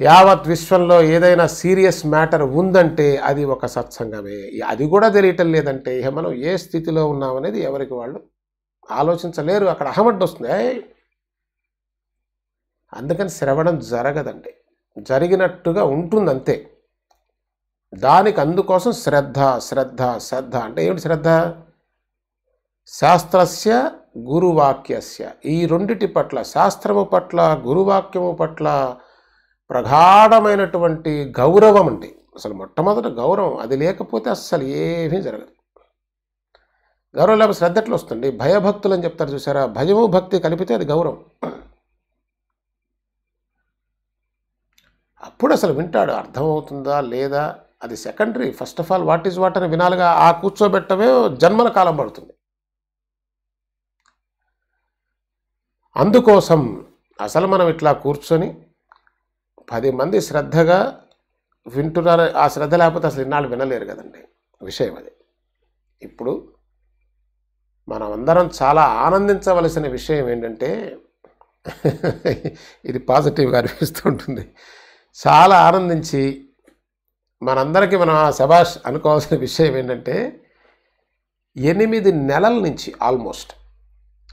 యావత్ విశ్వంలో ఏదైనా సీరియస్ మ్యాటర్ ఉందంటే అది ఒక సత్సంగమే అది కూడా తెలియటం లేదంటే ఇక మనం ఏ స్థితిలో ఉన్నామనేది ఎవరికి వాళ్ళు ఆలోచించలేరు అక్కడ అహమడ్డు వస్తుంది అందుకని శ్రవణం జరగదండి జరిగినట్టుగా ఉంటుంది అంతే దానికి అందుకోసం శ్రద్ధ శ్రద్ధ శ్రద్ధ అంటే ఏమిటి శ్రద్ధ శాస్త్రస్య గురువాక్యస్య ఈ రెండిటి పట్ల శాస్త్రము పట్ల గురువాక్యము పట్ల ప్రగాఢమైనటువంటి గౌరవం అంటే అసలు మొట్టమొదటి గౌరవం అది లేకపోతే అస్సలు ఏమీ జరగదు గౌరవం లేకపోతే శ్రద్ధ ఎట్లా వస్తుంది భయభక్తులు అని చెప్తారు చూసారా భయము భక్తి కలిపితే అది గౌరవం అప్పుడు అసలు వింటాడు అర్థమవుతుందా లేదా అది secondary first of all what is what అని వినాలిగా ఆ కూర్చోబెట్టమే జన్మల కాలం పడుతుంది అందుకోసం అసలు మనం ఇట్లా కూర్చొని పది మంది శ్రద్ధగా వింటున్నారు ఆ శ్రద్ధ లేకపోతే అసలు ఇన్నాళ్ళు వినలేరు కదండి విషయం అది ఇప్పుడు మనం అందరం చాలా ఆనందించవలసిన విషయం ఏంటంటే ఇది పాజిటివ్గా అనిపిస్తుంటుంది చాలా ఆనందించి మనందరికీ మనం శభాష్ అనుకోవాల్సిన విషయం ఏంటంటే ఎనిమిది నెలల నుంచి ఆల్మోస్ట్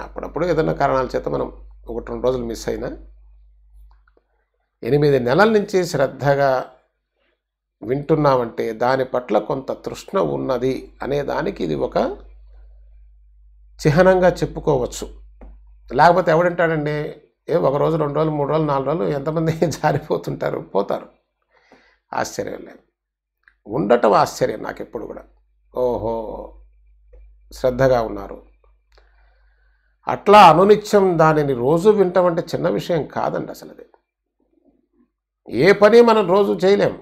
అప్పుడప్పుడు ఏదైనా కారణాల చేత మనం ఒకటి రెండు రోజులు మిస్ అయినా ఎనిమిది నెలల నుంచి శ్రద్ధగా వింటున్నామంటే దాని పట్ల కొంత తృష్ణ ఉన్నది అనే దానికి ఇది ఒక చిహ్నంగా చెప్పుకోవచ్చు లేకపోతే ఎవడంటాడండి ఏ ఒక రోజు రెండు రోజులు మూడు రోజులు నాలుగు రోజులు ఎంతమంది జారిపోతుంటారు పోతారు ఆశ్చర్యం లేదు ఉండటం ఆశ్చర్యం నాకు ఎప్పుడు కూడా ఓహో శ్రద్ధగా ఉన్నారు అట్లా అనునిత్యం దానిని రోజు వింటామంటే చిన్న విషయం కాదండి అసలు అదే ఏ పని మనం రోజు చేయలేము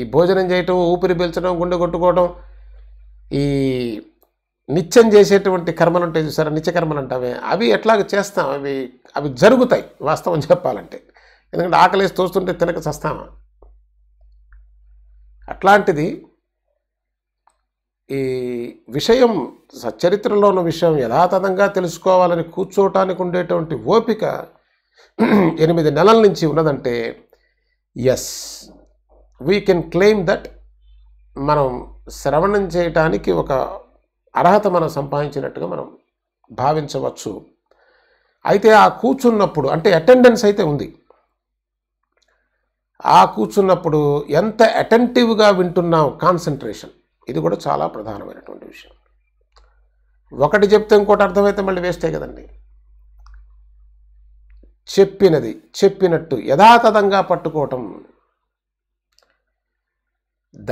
ఈ భోజనం చేయటం ఊపిరి పీల్చడం గుండె కొట్టుకోవడం ఈ నిత్యం చేసేటువంటి కర్మలు ఉంటాయి చూసారా నిత్యకర్మలు అంటామే అవి ఎట్లాగ చేస్తాం అవి అవి జరుగుతాయి వాస్తవం చెప్పాలంటే ఎందుకంటే ఆకలేసి తోస్తుంటే తినక చస్తామా అట్లాంటిది ఈ విషయం సచరిత్రలో ఉన్న విషయం యథాతథంగా తెలుసుకోవాలని కూర్చోవటానికి ఉండేటువంటి ఓపిక ఎనిమిది నెలల నుంచి ఉన్నదంటే yes we can claim that మనం శ్రవణం చేయటానికి ఒక అర్హత మనం సంపాదించినట్టుగా మనం భావించవచ్చు అయితే ఆ కూర్చున్నప్పుడు అంటే అటెండెన్స్ అయితే ఉంది ఆ కూర్చున్నప్పుడు ఎంత అటెంటివ్గా వింటున్నాం కాన్సన్ట్రేషన్ ఇది కూడా చాలా ప్రధానమైనటువంటి విషయం ఒకటి చెప్తే ఇంకోటి అర్థమైతే మళ్ళీ వేస్టే కదండి చెప్పినది చెప్పినట్టు యథాతథంగా పట్టుకోవటం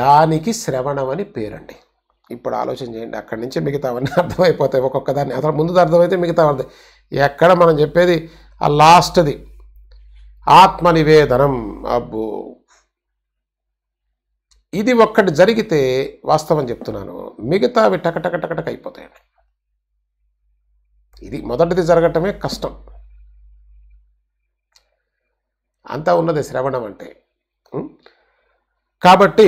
దానికి శ్రవణం అని పేరండి ఇప్పుడు ఆలోచన చేయండి అక్కడి నుంచి మిగతావన్నీ అర్థమైపోతాయి ఒక్కొక్క దాన్ని అసలు ముందు అర్థమైతే మిగతా అర్థం ఎక్కడ మనం చెప్పేది ఆ లాస్ట్ది ఆత్మనివేదనం అబ్బో ఇది ఒక్కటి జరిగితే వాస్తవం చెప్తున్నాను మిగతావి టకటక టకటక అయిపోతాయండి ఇది మొదటిది జరగటమే కష్టం అంతా ఉన్నది శ్రవణం అంటే కాబట్టి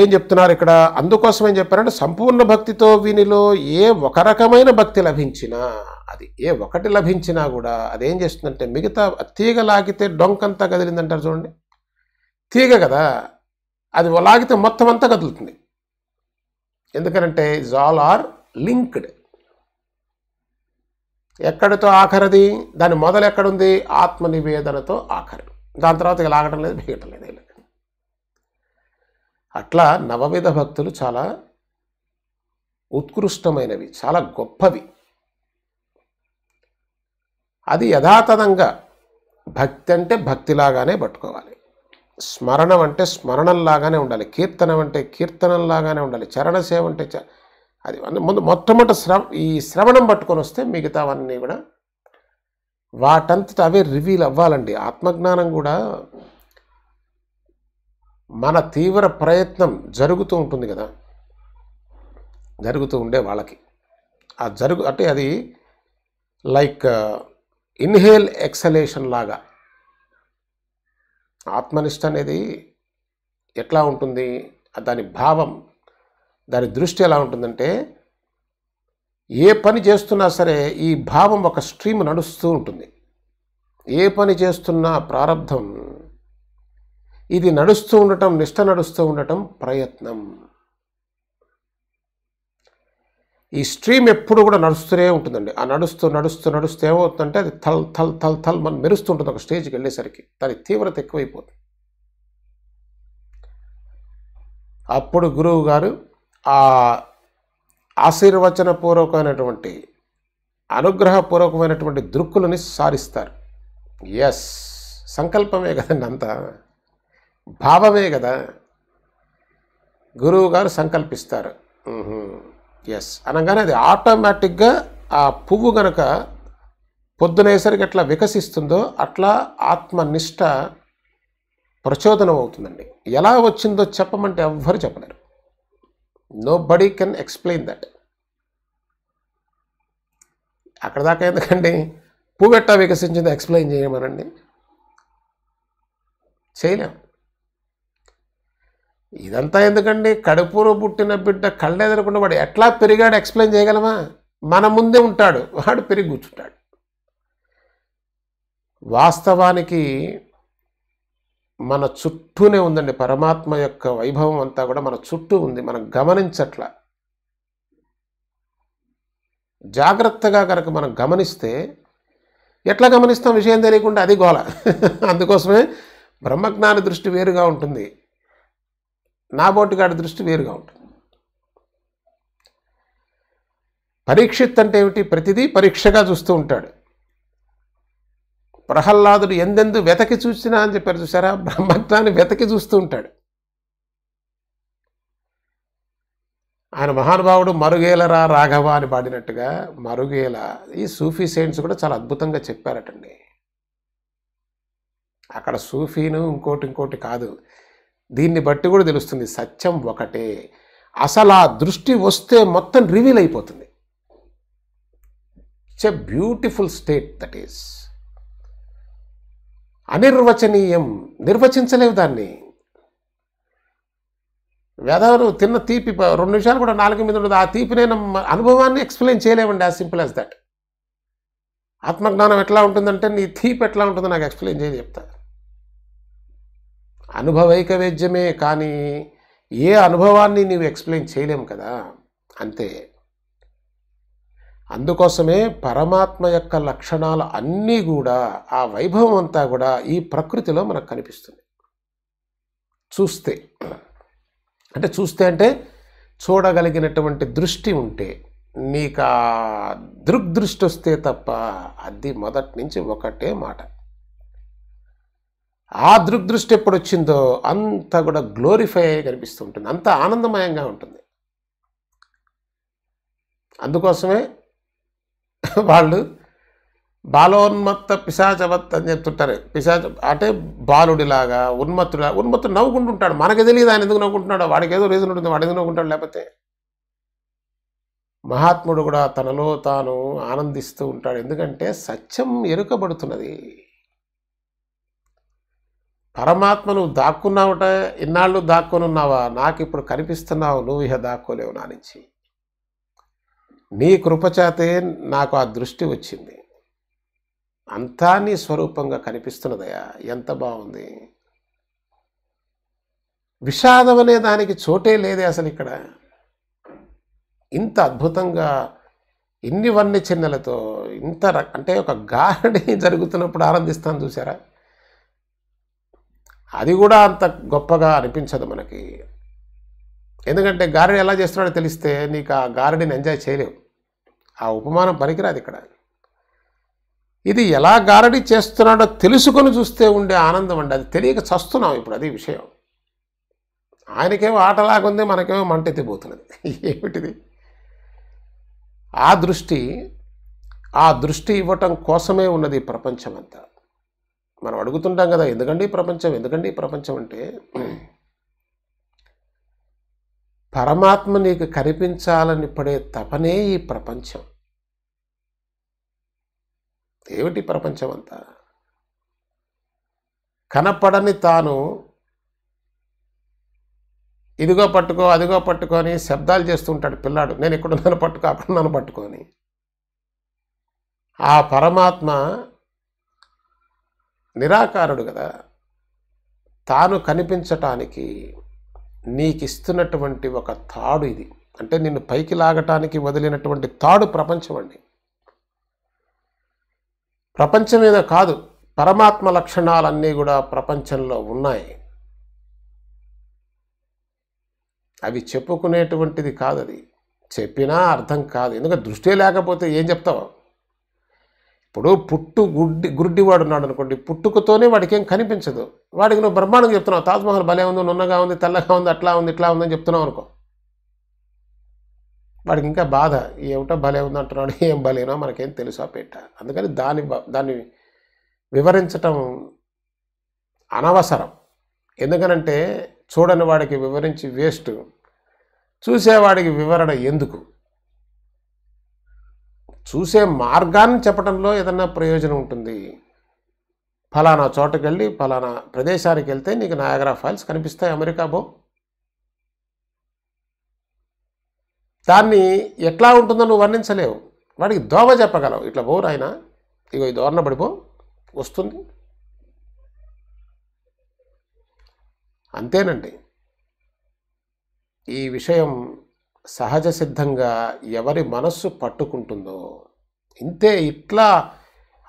ఏం చెప్తున్నారు ఇక్కడ అందుకోసం ఏం చెప్పారంటే సంపూర్ణ భక్తితో వీనిలో ఏ ఒక రకమైన భక్తి లభించినా అది ఏ ఒకటి లభించినా కూడా అదేం చేస్తుందంటే మిగతా తీగ లాగితే డొంకంతా కదిలిందంటారు చూడండి తీగ కదా అది లాగితే మొత్తం అంతా కదులుతుంది ఎందుకనంటే ఇజ్ ఆల్ ఆర్ లింక్డ్ ఎక్కడితో ఆఖరిది దాని మొదలు ఎక్కడుంది ఆత్మ నివేదనతో ఆఖరి దాని తర్వాత ఇక లాగటం లేదు బిగటం లేదు లేదు అట్లా నవవిధ భక్తులు చాలా ఉత్కృష్టమైనవి చాలా గొప్పవి అది యథాతథంగా భక్తి అంటే భక్తిలాగానే పట్టుకోవాలి స్మరణం అంటే స్మరణంలాగానే ఉండాలి కీర్తనం అంటే కీర్తనంలాగానే ఉండాలి చరణ సేవ అంటే అది ముందు మొట్టమొదటి శ్రవ ఈ శ్రవణం పట్టుకొని వస్తే మిగతావన్నీ కూడా వాటంతట అవే రివీల్ అవ్వాలండి ఆత్మజ్ఞానం కూడా మన తీవ్ర ప్రయత్నం జరుగుతూ ఉంటుంది కదా జరుగుతూ ఉండే వాళ్ళకి ఆ జరుగు అంటే అది లైక్ ఇన్హేల్ ఎక్సలేషన్ లాగా ఆత్మనిష్ట అనేది ఎట్లా ఉంటుంది దాని భావం దాని దృష్టి ఎలా ఉంటుందంటే ఏ పని చేస్తున్నా సరే ఈ భావం ఒక స్ట్రీమ్ నడుస్తూ ఉంటుంది ఏ పని చేస్తున్నా ప్రారంధం ఇది నడుస్తూ ఉండటం నిష్ట నడుస్తూ ఉండటం ప్రయత్నం ఈ స్ట్రీమ్ ఎప్పుడు కూడా నడుస్తూనే ఉంటుందండి ఆ నడుస్తూ నడుస్తూ నడుస్తూ ఏమవుతుందంటే అది థల్ థల్ థల్ థల్ మనం మెరుస్తుంటుంది ఒక స్టేజ్కి వెళ్ళేసరికి దాని తీవ్రత ఎక్కువైపోతుంది అప్పుడు గురువు గారు ఆ ఆశీర్వచనపూర్వకమైనటువంటి అనుగ్రహపూర్వకమైనటువంటి దృక్కులని సారిస్తారు ఎస్ సంకల్పమే కదండి అంతా భావమే కదా గురువు గారు సంకల్పిస్తారు ఎస్ అనగానే అది ఆటోమేటిక్గా ఆ పువ్వు గనక పొద్దునేసరికి ఎట్లా వికసిస్తుందో అట్లా ఆత్మనిష్ట ప్రచోదనం అవుతుందండి ఎలా వచ్చిందో చెప్పమంటే ఎవ్వరు చెప్పలేరు నోబడీ కెన్ ఎక్స్ప్లెయిన్ దట్ అక్కడ దాకా ఎందుకండి పువ్వెట్ట వికసించింది ఎక్స్ప్లెయిన్ చేయమనండి చేయలేం ఇదంతా ఎందుకండి కడుపులో పుట్టిన బిడ్డ ఎదురకుండా వాడు ఎట్లా పెరిగాడు ఎక్స్ప్లెయిన్ చేయగలమా మన ముందే ఉంటాడు వాడు పెరిగి కూర్చుంటాడు వాస్తవానికి మన చుట్టూనే ఉందండి పరమాత్మ యొక్క వైభవం అంతా కూడా మన చుట్టూ ఉంది మనం గమనించట్ల జాగ్రత్తగా కనుక మనం గమనిస్తే ఎట్లా గమనిస్తాం విషయం తెలియకుండా అది గోళ అందుకోసమే బ్రహ్మజ్ఞాని దృష్టి వేరుగా ఉంటుంది నాబోటిగాడి దృష్టి వేరుగా ఉంటుంది పరీక్షిత్ అంటే ఏమిటి ప్రతిదీ పరీక్షగా చూస్తూ ఉంటాడు ప్రహ్లాదుడు ఎందెందు వెతకి చూసినా అని చెప్పారు చూసారా బ్రహ్మత్వాన్ని వెతకి చూస్తూ ఉంటాడు ఆయన మహానుభావుడు మరుగేలరా రాఘవ అని పాడినట్టుగా మరుగేల ఈ సూఫీ సైన్స్ కూడా చాలా అద్భుతంగా చెప్పారటండి అక్కడ సూఫీను ఇంకోటి ఇంకోటి కాదు దీన్ని బట్టి కూడా తెలుస్తుంది సత్యం ఒకటే అసలు ఆ దృష్టి వస్తే మొత్తం రివీల్ అయిపోతుంది it's a beautiful state that is అనిర్వచనీయం నిర్వచించలేవు దాన్ని వేదవరు తిన్న తీపి రెండు నిమిషాలు కూడా నాలుగు మీద ఉండదు ఆ తీపి నేను అనుభవాన్ని ఎక్స్ప్లెయిన్ చేయలేమండి యాజ్ సింపుల్ యాజ్ దట్ ఆత్మజ్ఞానం ఎట్లా ఉంటుందంటే నీ తీపి ఎట్లా ఉంటుందో నాకు ఎక్స్ప్లెయిన్ చేయని చెప్తా అనుభవైక వేద్యమే కానీ ఏ అనుభవాన్ని నీవు ఎక్స్ప్లెయిన్ చేయలేము కదా అంతే అందుకోసమే పరమాత్మ యొక్క లక్షణాలు అన్నీ కూడా ఆ వైభవం అంతా కూడా ఈ ప్రకృతిలో మనకు కనిపిస్తుంది చూస్తే అంటే చూస్తే అంటే చూడగలిగినటువంటి దృష్టి ఉంటే నీకు ఆ దృగ్దృష్టి వస్తే తప్ప అది మొదటి నుంచి ఒకటే మాట ఆ దృగ్దృష్టి ఎప్పుడు వచ్చిందో అంత కూడా గ్లోరిఫై అయ్యి కనిపిస్తూ ఉంటుంది అంత ఆనందమయంగా ఉంటుంది అందుకోసమే వాళ్ళు బాలోన్మత్త పిశాచవత్ అని చెప్తుంటారు పిశాచ అంటే బాలుడిలాగా ఉన్మత్తుడా ఉన్మత్తుడు నవ్వుకుంటుంటాడు మనకి తెలియదు ఆయన ఎందుకు నవ్వుకుంటున్నాడు వాడికి ఏదో రీజన్ ఉంటుంది వాడు ఎందుకు నవ్వుకుంటాడు లేకపోతే మహాత్ముడు కూడా తనలో తాను ఆనందిస్తూ ఉంటాడు ఎందుకంటే సత్యం ఎరుకబడుతున్నది పరమాత్మను దాక్కున్నావుట ఇన్నాళ్ళు దాక్కునున్నావా నాకు ఇప్పుడు కనిపిస్తున్నావు నువ్వు ఇహ దాక్కోలేవు నా నుంచి నీ కృపచాతే నాకు ఆ దృష్టి వచ్చింది అంతా నీ స్వరూపంగా కనిపిస్తున్నదయా ఎంత బాగుంది విషాదం అనే దానికి చోటే లేదే అసలు ఇక్కడ ఇంత అద్భుతంగా ఇన్ని వన్ని చిన్నలతో ఇంత అంటే ఒక గాడి జరుగుతున్నప్పుడు ఆనందిస్తాను చూసారా అది కూడా అంత గొప్పగా అనిపించదు మనకి ఎందుకంటే గారెని ఎలా చేస్తున్నాడో తెలిస్తే నీకు ఆ గారెడిని ఎంజాయ్ చేయలేవు ఆ ఉపమానం పనికిరాదు ఇక్కడ ఇది ఎలా గారడి చేస్తున్నాడో తెలుసుకొని చూస్తే ఉండే ఆనందం అండి అది తెలియక చస్తున్నాం ఇప్పుడు అది విషయం ఆయనకేమో ఆటలాగా ఉంది మనకేమో మంటెత్తిపోతున్నది ఏమిటిది ఆ దృష్టి ఆ దృష్టి ఇవ్వటం కోసమే ఉన్నది ప్రపంచం అంతా మనం అడుగుతుంటాం కదా ఎందుకండి ప్రపంచం ఎందుకండి ప్రపంచం అంటే పరమాత్మ నీకు కనిపించాలని పడే తపనే ఈ ప్రపంచం ఏమిటి ప్రపంచం అంతా కనపడని తాను ఇదిగో పట్టుకో అదిగో పట్టుకొని శబ్దాలు చేస్తుంటాడు పిల్లాడు నేను ఇక్కడ నన్ను పట్టుకో అక్కడ నన్ను పట్టుకొని ఆ పరమాత్మ నిరాకారుడు కదా తాను కనిపించటానికి నీకు ఇస్తున్నటువంటి ఒక తాడు ఇది అంటే నిన్ను పైకి లాగటానికి వదిలినటువంటి తాడు ప్రపంచం అండి ప్రపంచమేదో కాదు పరమాత్మ లక్షణాలన్నీ కూడా ప్రపంచంలో ఉన్నాయి అవి చెప్పుకునేటువంటిది కాదు అది చెప్పినా అర్థం కాదు ఎందుకంటే దృష్టి లేకపోతే ఏం చెప్తావు ఇప్పుడు పుట్టు గుడ్డి గుడ్డివాడు ఉన్నాడు అనుకోండి పుట్టుకతోనే వాడికి ఏం కనిపించదు వాడికి నువ్వు బ్రహ్మాండం చెప్తున్నావు తాజ్మహల్ భలే ఉంది నున్నగా ఉంది తెల్లగా ఉంది అట్లా ఉంది ఇట్లా ఉందని చెప్తున్నావు అనుకో వాడికి ఇంకా బాధ ఏమిటో భలే ఉంది అంటున్నాడు ఏం భలేనో మనకేం తెలుసా పెట్ట అందుకని దాని దాన్ని వివరించటం అనవసరం ఎందుకనంటే చూడని వాడికి వివరించి వేస్ట్ చూసేవాడికి వివరణ ఎందుకు చూసే మార్గాన్ని చెప్పడంలో ఏదన్నా ప్రయోజనం ఉంటుంది ఫలానా చోటకి వెళ్ళి ఫలానా ప్రదేశానికి వెళ్తే నీకు నాయగరా ఫైల్స్ కనిపిస్తాయి అమెరికా బో దాన్ని ఎట్లా ఉంటుందో నువ్వు వర్ణించలేవు వాడికి దోమ చెప్పగలవు ఇట్లా బోరు ఆయన ఇగో ఈ దోరణ పడిపో వస్తుంది అంతేనండి ఈ విషయం సహజ సిద్ధంగా ఎవరి మనస్సు పట్టుకుంటుందో ఇంతే ఇట్లా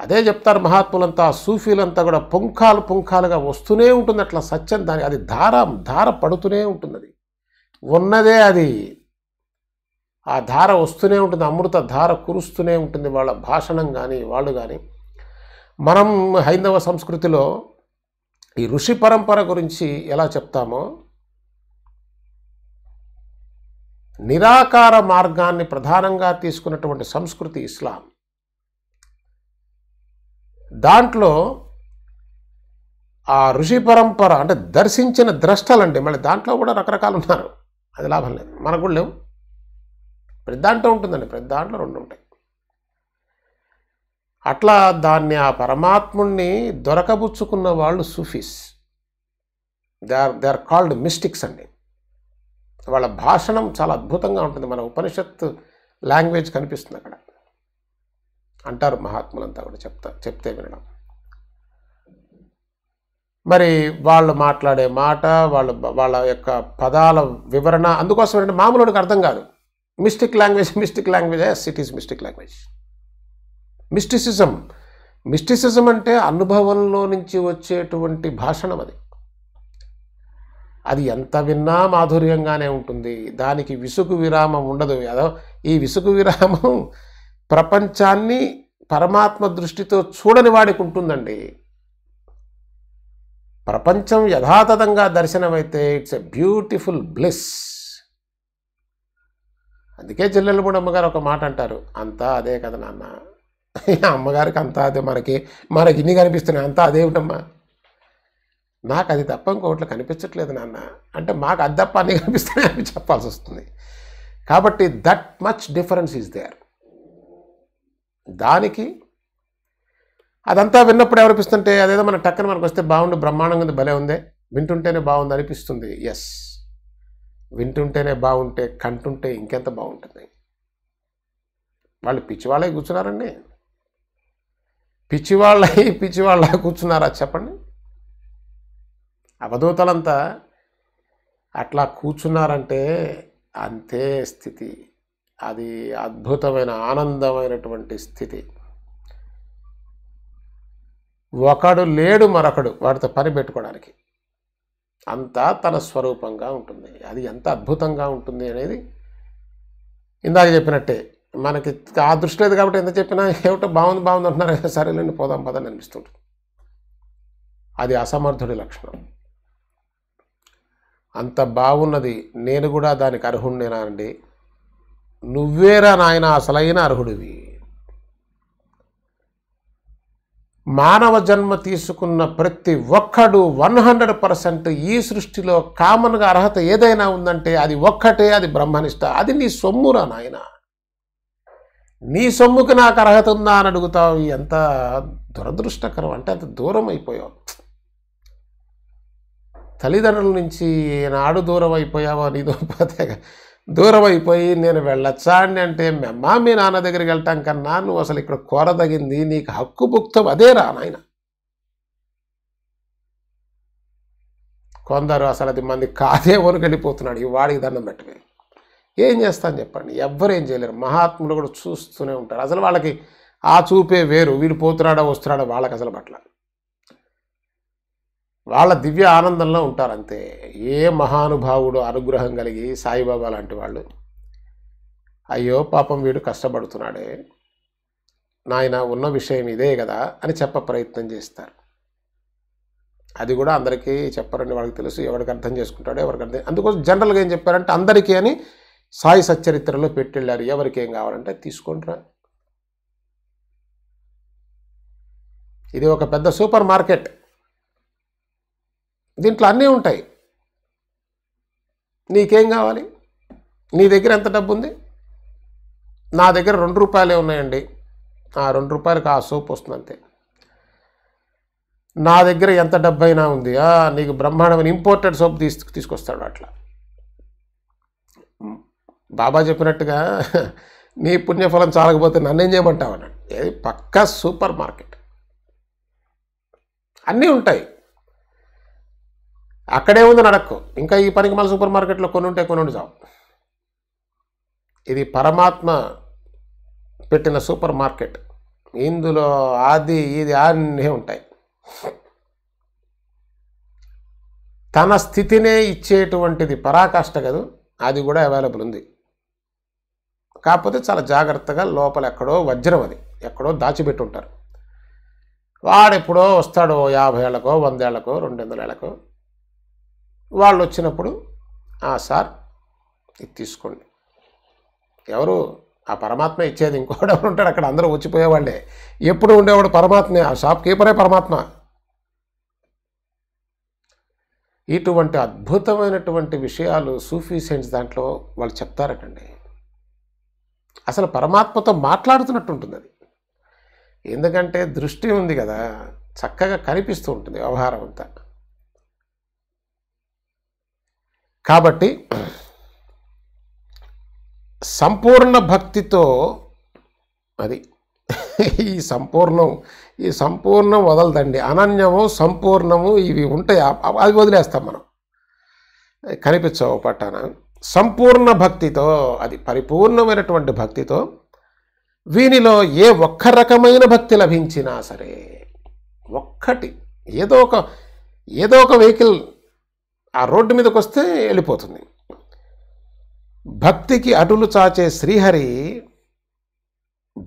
అదే చెప్తారు మహాత్ములంతా సూఫీలంతా కూడా పుంఖాలు పుంఖాలుగా వస్తూనే ఉంటుంది అట్లా సత్యం దాని అది ధార ధార పడుతూనే ఉంటుంది అది ఉన్నదే అది ఆ ధార వస్తూనే ఉంటుంది అమృత ధార కురుస్తూనే ఉంటుంది వాళ్ళ భాషణం కానీ వాళ్ళు కానీ మనం హైందవ సంస్కృతిలో ఈ ఋషి పరంపర గురించి ఎలా చెప్తామో నిరాకార మార్గాన్ని ప్రధానంగా తీసుకున్నటువంటి సంస్కృతి ఇస్లాం దాంట్లో ఆ ఋషి పరంపర అంటే దర్శించిన ద్రష్టలండి మళ్ళీ దాంట్లో కూడా రకరకాలు ఉన్నారు అది లాభం లేదు మనకు కూడా లేవు ప్రతి దాంట్లో ఉంటుందండి ప్రతి దాంట్లో రెండు ఉంటాయి అట్లా దాన్ని ఆ పరమాత్ముణ్ణి దొరకబుచ్చుకున్న వాళ్ళు Sufis they are they are called mystics అండి వాళ్ళ భాషణం చాలా అద్భుతంగా ఉంటుంది మన ఉపనిషత్ లాంగ్వేజ్ కనిపిస్తుంది అక్కడ అంటారు మహాత్ములంతా కూడా చెప్తా చెప్తే వినడం మరి వాళ్ళు మాట్లాడే మాట వాళ్ళు వాళ్ళ యొక్క పదాల వివరణ అందుకోసం ఏంటంటే మామూలుడికి అర్థం కాదు mystic language mystic language yes it is mystic language mysticism mysticism అంటే అనుభవంలో నుంచి వచ్చేటువంటి భాషణం అది అది ఎంత విన్నా మాధుర్యంగానే ఉంటుంది దానికి విసుగు విరామం ఉండదు అదో ఈ విసుగు విరామం ప్రపంచాన్ని పరమాత్మ దృష్టితో చూడని వాడికి ఉంటుందండి ప్రపంచం యథాతథంగా దర్శనమైతే ఇట్స్ ఎ బ్యూటిఫుల్ బ్లెస్ అందుకే కూడా అమ్మగారు ఒక మాట అంటారు అంతా అదే కదా నాన్న అమ్మగారికి అంతా అదే మనకి మనకి ఇన్ని కనిపిస్తున్నాయి అంతా అదేమిటమ్మా నాకు అది తప్ప ఇంకొకటి కనిపించట్లేదు నాన్న అంటే మాకు అది తప్ప అన్నీ కనిపిస్తాయి అని చెప్పాల్సి వస్తుంది కాబట్టి that much difference is there దానికి అదంతా విన్నప్పుడు ఏమనిపిస్తుంటే అదేదో మన టక్కన మనకు వస్తే బాగుండు బ్రహ్మాండంగా ఉంది భలే ఉందే వింటుంటేనే బాగుంది అనిపిస్తుంది ఎస్ వింటుంటేనే బాగుంటే కంటుంటే ఇంకెంత బాగుంటుంది వాళ్ళు పిచ్చివాళ్ళే కూర్చున్నారండి పిచ్చివాళ్ళై పిచ్చివాళ్ళ కూర్చున్నారా చెప్పండి అవధూతలంతా అట్లా కూర్చున్నారంటే అంతే స్థితి అది అద్భుతమైన ఆనందమైనటువంటి స్థితి ఒకడు లేడు మరొకడు వాడితో పని పెట్టుకోవడానికి అంతా తన స్వరూపంగా ఉంటుంది అది ఎంత అద్భుతంగా ఉంటుంది అనేది ఇందాక చెప్పినట్టే మనకి ఆ దృష్టి లేదు కాబట్టి ఎంత చెప్పినా ఏమిటో బాగుంది బాగుంది అంటున్నారు సరేలేండి పోదాం పదని అనిపిస్తుంటుంది అది అసమర్థుడి లక్షణం అంత బాగున్నది నేను కూడా దానికి అర్హుడినేనా అండి నువ్వేరా నాయన అసలైన అర్హుడివి మానవ జన్మ తీసుకున్న ప్రతి ఒక్కడు వన్ హండ్రెడ్ పర్సెంట్ ఈ సృష్టిలో కామన్గా అర్హత ఏదైనా ఉందంటే అది ఒక్కటే అది బ్రహ్మనిష్ట అది నీ సొమ్మురా నాయన నీ సొమ్ముకి నాకు అర్హత ఉందా అని అడుగుతావు ఎంత దురదృష్టకరం అంటే అంత దూరం అయిపోయావు తల్లిదండ్రుల నుంచి నాడు దూరం అయిపోయావా నీ పోతేగా దూరం అయిపోయి నేను వెళ్ళొచ్చా అండి అంటే మేమ్మా మీ నాన్న దగ్గరికి వెళ్ళటం కన్నా నువ్వు అసలు ఇక్కడ కోరదగింది నీకు హక్కు భుక్తం అదే రా నాయన కొందరు అసలు అది మంది కాదే వెళ్ళిపోతున్నాడు ఈ వాడికి దండం పెట్టవే ఏం చేస్తాను చెప్పండి ఎవ్వరు ఏం చేయలేరు మహాత్ములు కూడా చూస్తూనే ఉంటారు అసలు వాళ్ళకి ఆ చూపే వేరు వీడు పోతున్నాడా వస్తున్నాడా వాళ్ళకి అసలు పట్ల వాళ్ళ దివ్య ఆనందంలో ఉంటారంతే ఏ మహానుభావుడు అనుగ్రహం కలిగి సాయిబాబా లాంటి వాళ్ళు అయ్యో పాపం వీడు కష్టపడుతున్నాడే నాయన ఉన్న విషయం ఇదే కదా అని చెప్ప ప్రయత్నం చేస్తారు అది కూడా అందరికీ చెప్పరండి వాళ్ళకి తెలుసు ఎవరికి అర్థం చేసుకుంటాడో ఎవరికి అర్థం అందుకోసం జనరల్గా ఏం చెప్పారంటే అందరికీ అని సాయి సచ్చరిత్రలో పెట్టెళ్ళారు ఎవరికి ఏం కావాలంటే తీసుకుంటారా ఇది ఒక పెద్ద సూపర్ మార్కెట్ దీంట్లో అన్నీ ఉంటాయి నీకేం కావాలి నీ దగ్గర ఎంత డబ్బు ఉంది నా దగ్గర రెండు రూపాయలే ఉన్నాయండి ఆ రెండు రూపాయలకు ఆ సోప్ వస్తుంది అంతే నా దగ్గర ఎంత డబ్బైనా ఉంది నీకు బ్రహ్మాండమైన ఇంపోర్టెడ్ సోప్ తీసు తీసుకొస్తాడు అట్లా బాబా చెప్పినట్టుగా నీ పుణ్యఫలం చాలకపోతే నన్నేం చేయమంటావు అన్నాడు పక్కా సూపర్ మార్కెట్ అన్నీ ఉంటాయి అక్కడే ఉంది నడక్కు ఇంకా ఈ పనికి మన సూపర్ మార్కెట్లో కొన్ని ఉంటే కొన్ని ఉండి ఇది పరమాత్మ పెట్టిన సూపర్ మార్కెట్ ఇందులో అది ఇది అన్నీ ఉంటాయి తన స్థితినే ఇచ్చేటువంటిది పరాకాష్ట కదా అది కూడా అవైలబుల్ ఉంది కాకపోతే చాలా జాగ్రత్తగా లోపల ఎక్కడో వజ్రం అది ఎక్కడో దాచిపెట్టుంటారు వాడెప్పుడో వస్తాడో యాభై ఏళ్ళకో వందేళ్లకో రెండు వందల ఏళ్ళకో వాళ్ళు వచ్చినప్పుడు సార్ ఇది తీసుకోండి ఎవరు ఆ పరమాత్మ ఇచ్చేది ఇంకోటి ఎవరు ఉంటాడు అక్కడ అందరూ వచ్చిపోయేవాళ్ళే ఎప్పుడు ఉండేవాడు పరమాత్మే ఆ షాప్ కీపరే పరమాత్మ ఇటువంటి అద్భుతమైనటువంటి విషయాలు సూఫీ సైన్స్ దాంట్లో వాళ్ళు చెప్తారటండి అసలు పరమాత్మతో మాట్లాడుతున్నట్టు ఉంటుంది అది ఎందుకంటే దృష్టి ఉంది కదా చక్కగా కనిపిస్తూ ఉంటుంది వ్యవహారం అంతా కాబట్టి సంపూర్ణ భక్తితో అది ఈ సంపూర్ణం ఈ సంపూర్ణం వదలదండి అనన్యము సంపూర్ణము ఇవి ఉంటాయి అది వదిలేస్తాం మనం కనిపించవు పట్టాన సంపూర్ణ భక్తితో అది పరిపూర్ణమైనటువంటి భక్తితో వీనిలో ఏ ఒక్క రకమైన భక్తి లభించినా సరే ఒక్కటి ఏదో ఒక ఏదో ఒక వెహికల్ ఆ రోడ్డు మీదకి వస్తే వెళ్ళిపోతుంది భక్తికి అటులు చాచే శ్రీహరి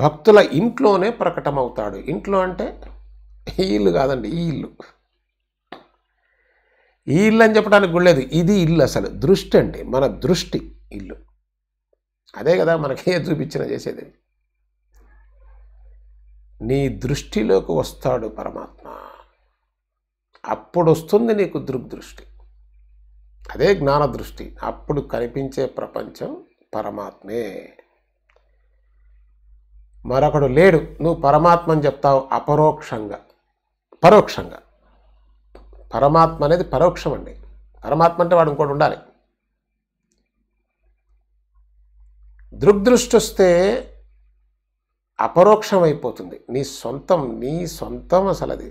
భక్తుల ఇంట్లోనే ప్రకటమవుతాడు ఇంట్లో అంటే ఈ ఇల్లు కాదండి ఈ ఇల్లు ఈ ఇల్లు అని చెప్పడానికి గుళ్ళేదు ఇది ఇల్లు అసలు దృష్టి అండి మన దృష్టి ఇల్లు అదే కదా మనకే చూపించిన చేసేది నీ దృష్టిలోకి వస్తాడు పరమాత్మ అప్పుడు వస్తుంది నీకు దృగ్దృష్టి అదే జ్ఞాన దృష్టి అప్పుడు కనిపించే ప్రపంచం పరమాత్మే మరొకడు లేడు నువ్వు పరమాత్మని చెప్తావు అపరోక్షంగా పరోక్షంగా పరమాత్మ అనేది పరోక్షం అండి పరమాత్మ అంటే వాడు ఇంకోటి ఉండాలి దృగ్దృష్టి వస్తే అపరోక్షం అయిపోతుంది నీ సొంతం నీ సొంతం అసలు అది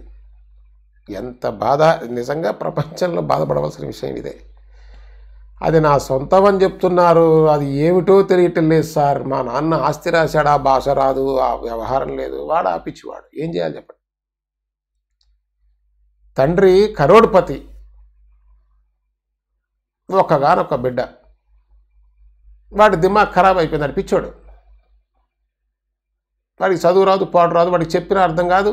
ఎంత బాధ నిజంగా ప్రపంచంలో బాధపడవలసిన విషయం ఇదే అది నా సొంతం అని చెప్తున్నారు అది ఏమిటో తెలియటం లేదు సార్ మా నాన్న ఆస్తి రాశాడా ఆ భాష రాదు ఆ వ్యవహారం లేదు వాడు ఆపిచ్చివాడు ఏం చేయాలి చెప్పండి తండ్రి కరోడ్పతి ఒక్కగానొక్క బిడ్డ వాడి దిమాగ్ ఖరాబ్ అయిపోయింది అనిపించాడు వాడికి చదువు రాదు పాడు రాదు వాడికి చెప్పిన అర్థం కాదు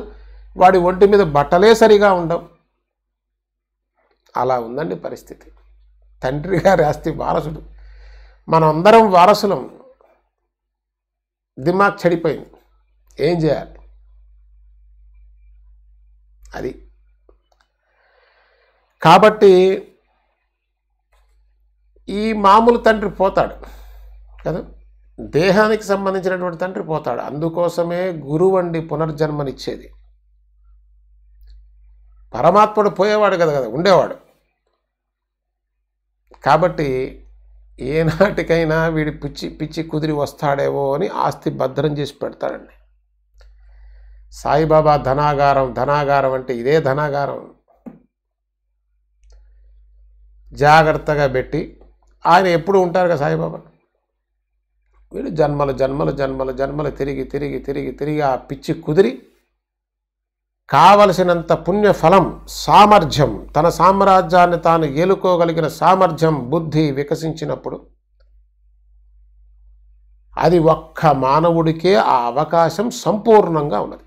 వాడి ఒంటి మీద బట్టలే సరిగా ఉండవు అలా ఉందండి పరిస్థితి తండ్రి గారి ఆస్తి వారసుడు మనందరం వారసులం దిమాగ్ చెడిపోయింది ఏం చేయాలి అది కాబట్టి ఈ మామూలు తండ్రి పోతాడు కదా దేహానికి సంబంధించినటువంటి తండ్రి పోతాడు అందుకోసమే గురువండి పునర్జన్మనిచ్చేది పరమాత్ముడు పోయేవాడు కదా కదా ఉండేవాడు కాబట్టి ఏనాటికైనా వీడి పిచ్చి పిచ్చి కుదిరి వస్తాడేవో అని ఆస్తి భద్రం చేసి పెడతాడండి సాయిబాబా ధనాగారం ధనాగారం అంటే ఇదే ధనాగారం జాగ్రత్తగా పెట్టి ఆయన ఎప్పుడు ఉంటారు కదా సాయిబాబా వీడు జన్మల జన్మల జన్మల జన్మల తిరిగి తిరిగి తిరిగి తిరిగి ఆ పిచ్చి కుదిరి కావలసినంత పుణ్యఫలం సామర్థ్యం తన సామ్రాజ్యాన్ని తాను ఏలుకోగలిగిన సామర్థ్యం బుద్ధి వికసించినప్పుడు అది ఒక్క మానవుడికే ఆ అవకాశం సంపూర్ణంగా ఉన్నది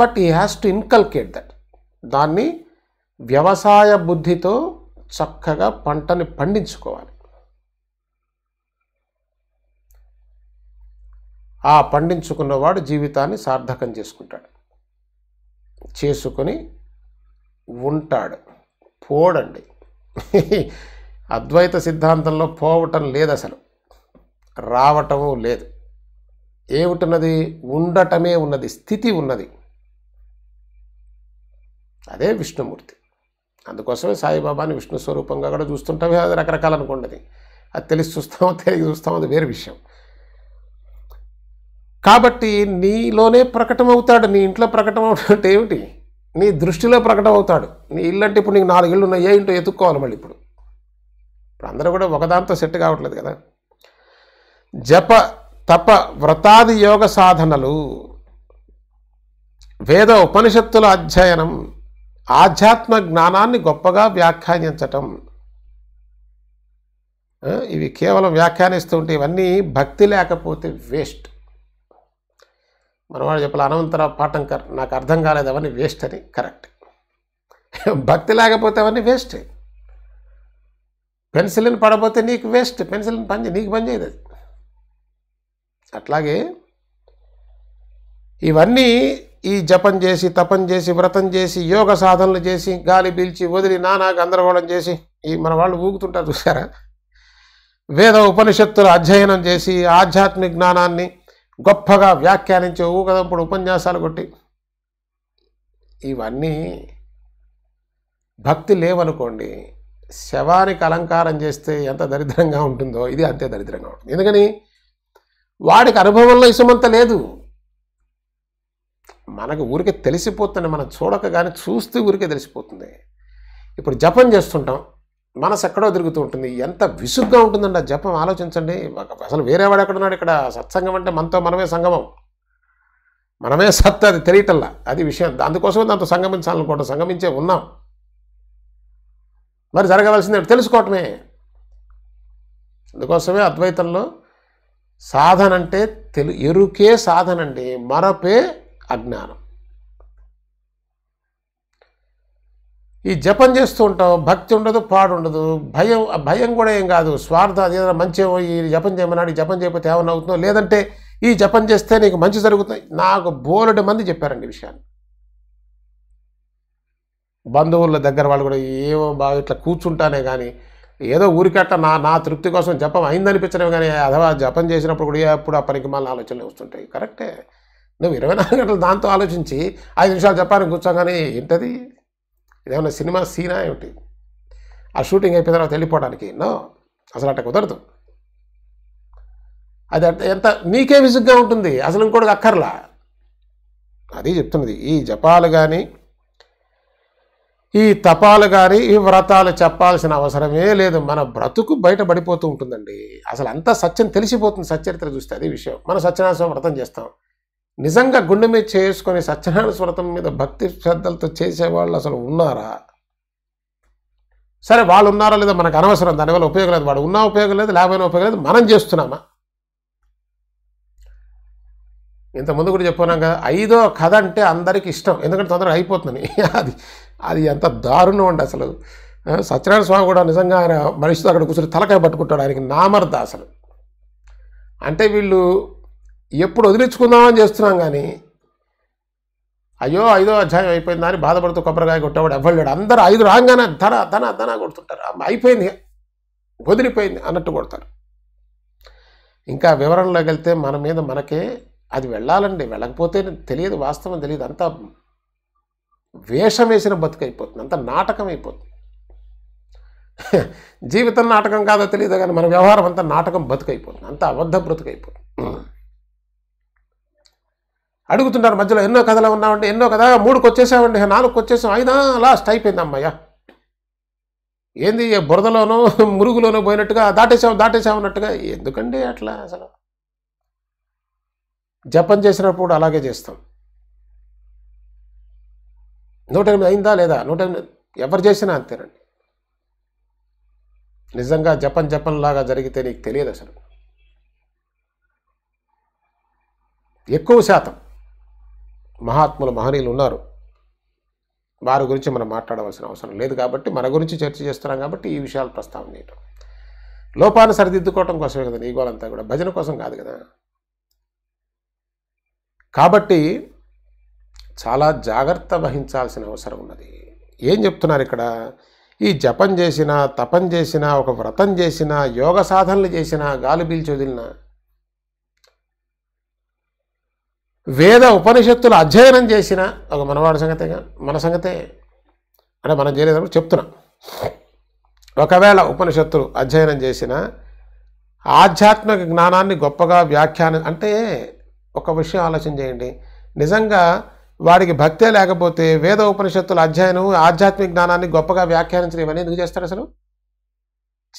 బట్ ఈ హ్యాస్ టు ఇన్కల్కేట్ దట్ దాన్ని వ్యవసాయ బుద్ధితో చక్కగా పంటని పండించుకోవాలి ఆ పండించుకున్నవాడు జీవితాన్ని సార్థకం చేసుకుంటాడు చేసుకొని ఉంటాడు పోడండి అద్వైత సిద్ధాంతంలో పోవటం లేదు అసలు రావటము లేదు ఏమిటన్నది ఉండటమే ఉన్నది స్థితి ఉన్నది అదే విష్ణుమూర్తి అందుకోసమే సాయిబాబాని విష్ణు స్వరూపంగా కూడా చూస్తుంటామే అది రకరకాలు అది తెలిసి చూస్తామో తెలియ చూస్తామో అది వేరే విషయం కాబట్టి నీలోనే ప్రకటమవుతాడు నీ ఇంట్లో ప్రకటన అవుతాడు ఏమిటి నీ దృష్టిలో ప్రకటన అవుతాడు నీ ఇల్లు అంటే ఇప్పుడు నీకు నాలుగు ఇళ్ళు ఉన్నాయి ఏ ఇంటో ఎత్తుక్కోవాలి మళ్ళీ ఇప్పుడు ఇప్పుడు అందరూ కూడా ఒకదాంతో సెట్ కావట్లేదు కదా జప తప వ్రతాది యోగ సాధనలు వేద ఉపనిషత్తుల అధ్యయనం ఆధ్యాత్మ జ్ఞానాన్ని గొప్పగా వ్యాఖ్యానించటం ఇవి కేవలం వ్యాఖ్యానిస్తూ ఉంటే ఇవన్నీ భక్తి లేకపోతే వేస్ట్ మనవాడు చెప్పాలి అనంతర పాటంకర్ నాకు అర్థం కాలేదు అవన్నీ వేస్ట్ అని కరెక్ట్ భక్తి లేకపోతే అవన్నీ వేస్ట్ పెన్సిల్ని పడపోతే నీకు వేస్ట్ పెన్సిల్ని పని నీకు పని చేయదు అది అట్లాగే ఇవన్నీ ఈ జపం చేసి తపం చేసి వ్రతం చేసి యోగ సాధనలు చేసి గాలి పీల్చి వదిలి నానా గందరగోళం చేసి ఈ మన వాళ్ళు ఊగుతుంటారు చూసారా వేద ఉపనిషత్తుల అధ్యయనం చేసి ఆధ్యాత్మిక జ్ఞానాన్ని గొప్పగా వ్యాఖ్యానించేవు కదా ఇప్పుడు ఉపన్యాసాలు కొట్టి ఇవన్నీ భక్తి లేవనుకోండి శవానికి అలంకారం చేస్తే ఎంత దరిద్రంగా ఉంటుందో ఇది అంతే దరిద్రంగా ఉంటుంది ఎందుకని వాడికి అనుభవంలో ఇసుమంత లేదు మనకు ఊరికే తెలిసిపోతుంది మనం చూడక కానీ చూస్తే ఊరికే తెలిసిపోతుంది ఇప్పుడు జపం చేస్తుంటాం మనసు ఎక్కడో తిరుగుతూ ఉంటుంది ఎంత విసుగ్గా ఉంటుందండి ఆ జపం ఆలోచించండి అసలు వేరేవాడు ఎక్కడున్నాడు ఇక్కడ సత్సంగం అంటే మనతో మనమే సంగమం మనమే సత్ అది తెలియటల్లా అది విషయం అందుకోసం దాంతో సంగమించాలనుకోవడం సంగమించే ఉన్నాం మరి జరగవలసింది తెలుసుకోవటమే అందుకోసమే అద్వైతంలో సాధన అంటే తెలు ఎరుకే సాధనండి మరపే అజ్ఞానం ఈ జపం చేస్తూ ఉంటాం భక్తి ఉండదు పాడు ఉండదు భయం భయం కూడా ఏం కాదు స్వార్థం అది ఏదైనా మంచి ఈ జపం చేయమన్నాడు జపం చేయకపోతే ఏమన్నా అవుతుందో లేదంటే ఈ జపం చేస్తే నీకు మంచి జరుగుతుంది నాకు బోలెడు మంది చెప్పారండి ఈ విషయాన్ని బంధువుల దగ్గర వాళ్ళు కూడా ఏమో బాగా ఇట్లా కూర్చుంటానే కానీ ఏదో ఊరికట్ట నా నా తృప్తి కోసం జపం అయిందనిపించడం కానీ అథవా జపం చేసినప్పుడు కూడా ఎప్పుడు ఆ పనికి మళ్ళీ ఆలోచనలు వస్తుంటాయి కరెక్టే నువ్వు ఇరవై నాలుగు గంటలు దాంతో ఆలోచించి ఐదు నిమిషాలు జపానికి కూర్చోగానే ఏంటది ఇదేమన్నా సినిమా సీనా ఏమిటి ఆ షూటింగ్ అయిపోయిన తర్వాత వెళ్ళిపోవడానికి నో అసలు అట్ట కుదరదు అది ఎంత నీకే విసుగ్గా ఉంటుంది అసలు ఇంకోటి అక్కర్లా అది చెప్తున్నది ఈ జపాలు కానీ ఈ తపాలు కానీ ఈ వ్రతాలు చెప్పాల్సిన అవసరమే లేదు మన బ్రతుకు బయటపడిపోతూ ఉంటుందండి అసలు అంతా సత్యం తెలిసిపోతుంది సచ్చరిత్ర చూస్తే అదే విషయం మనం సత్యనాశం వ్రతం చేస్తాం నిజంగా గుండె మీద చేసుకొని సత్యనారాయణ స్వరతం మీద భక్తి శ్రద్ధలతో చేసేవాళ్ళు అసలు ఉన్నారా సరే వాళ్ళు ఉన్నారా లేదా మనకు అనవసరం దానివల్ల ఉపయోగం లేదు వాడు ఉన్నా ఉపయోగం లేదు లేకపోయినా ఉపయోగం లేదు మనం చేస్తున్నామా ఇంతకుముందు కూడా చెప్పుకున్నాం కదా ఐదో కథ అంటే అందరికీ ఇష్టం ఎందుకంటే తొందరగా అయిపోతుంది అది అది ఎంత దారుణం అండి అసలు సత్యనారాయణ స్వామి కూడా నిజంగా ఆయన మనిషితో అక్కడ కూర్చొని తలకాయ పట్టుకుంటాడు ఆయనకి నామర్ద అసలు అంటే వీళ్ళు ఎప్పుడు వదిలించుకుందామని చేస్తున్నాం కానీ అయ్యో ఐదో అధ్యాయం అయిపోయిందా అని బాధపడుతూ కొబ్బరికాయ కొట్టేవాడు ఎవ్వడాడు అందరూ ఐదు రాగానే ధన ధన ధన కొడుతుంటారు అయిపోయింది వదిలిపోయింది అన్నట్టు కొడతారు ఇంకా వివరణలోకి వెళ్తే మన మీద మనకే అది వెళ్ళాలండి వెళ్ళకపోతే తెలియదు వాస్తవం తెలియదు అంతా వేషం వేసిన బతుకు అయిపోతుంది అంత నాటకం అయిపోతుంది జీవితం నాటకం కాదో తెలియదు కానీ మన వ్యవహారం అంతా నాటకం బతుకైపోతుంది అంత అబద్ధ బ్రతుకైపోతుంది అడుగుతున్నారు మధ్యలో ఎన్నో కథలు ఉన్నామండి ఎన్నో కథ మూడుకు వచ్చేసామండి నాలుగుకి వచ్చేసాం అయినా లాస్ట్ అయిపోయింది అమ్మయ్య ఏంది బురదలోనో మురుగులోనో పోయినట్టుగా దాటేసాం దాటేసామన్నట్టుగా ఎందుకండి అట్లా అసలు జపం చేసినప్పుడు అలాగే చేస్తాం నూట ఎనిమిది అయిందా లేదా నూట ఎనిమిది ఎవరు చేసినా అంతేనండి నిజంగా జపం జపంలాగా జరిగితే నీకు తెలియదు అసలు ఎక్కువ శాతం మహాత్ములు మహనీయులు ఉన్నారు వారి గురించి మనం మాట్లాడవలసిన అవసరం లేదు కాబట్టి మన గురించి చర్చ చేస్తున్నాం కాబట్టి ఈ విషయాలు ప్రస్తావన చేయటం లోపాన్ని సరిదిద్దుకోవటం కోసమే కదా నీ గోలంతా కూడా భజన కోసం కాదు కదా కాబట్టి చాలా జాగ్రత్త వహించాల్సిన అవసరం ఉన్నది ఏం చెప్తున్నారు ఇక్కడ ఈ జపం చేసినా తపం చేసినా ఒక వ్రతం చేసినా యోగ సాధనలు చేసినా గాలి పీల్చి వదిలినా వేద ఉపనిషత్తులు అధ్యయనం చేసిన ఒక మనవాడి సంగతేగా మన సంగతే అంటే మనం చేయలేదప్పుడు చెప్తున్నా ఒకవేళ ఉపనిషత్తులు అధ్యయనం చేసిన ఆధ్యాత్మిక జ్ఞానాన్ని గొప్పగా వ్యాఖ్యానం అంటే ఒక విషయం ఆలోచన చేయండి నిజంగా వాడికి భక్తే లేకపోతే వేద ఉపనిషత్తుల అధ్యయనం ఆధ్యాత్మిక జ్ఞానాన్ని గొప్పగా వ్యాఖ్యానించడం ఇవన్నీ ఎందుకు చేస్తాడు అసలు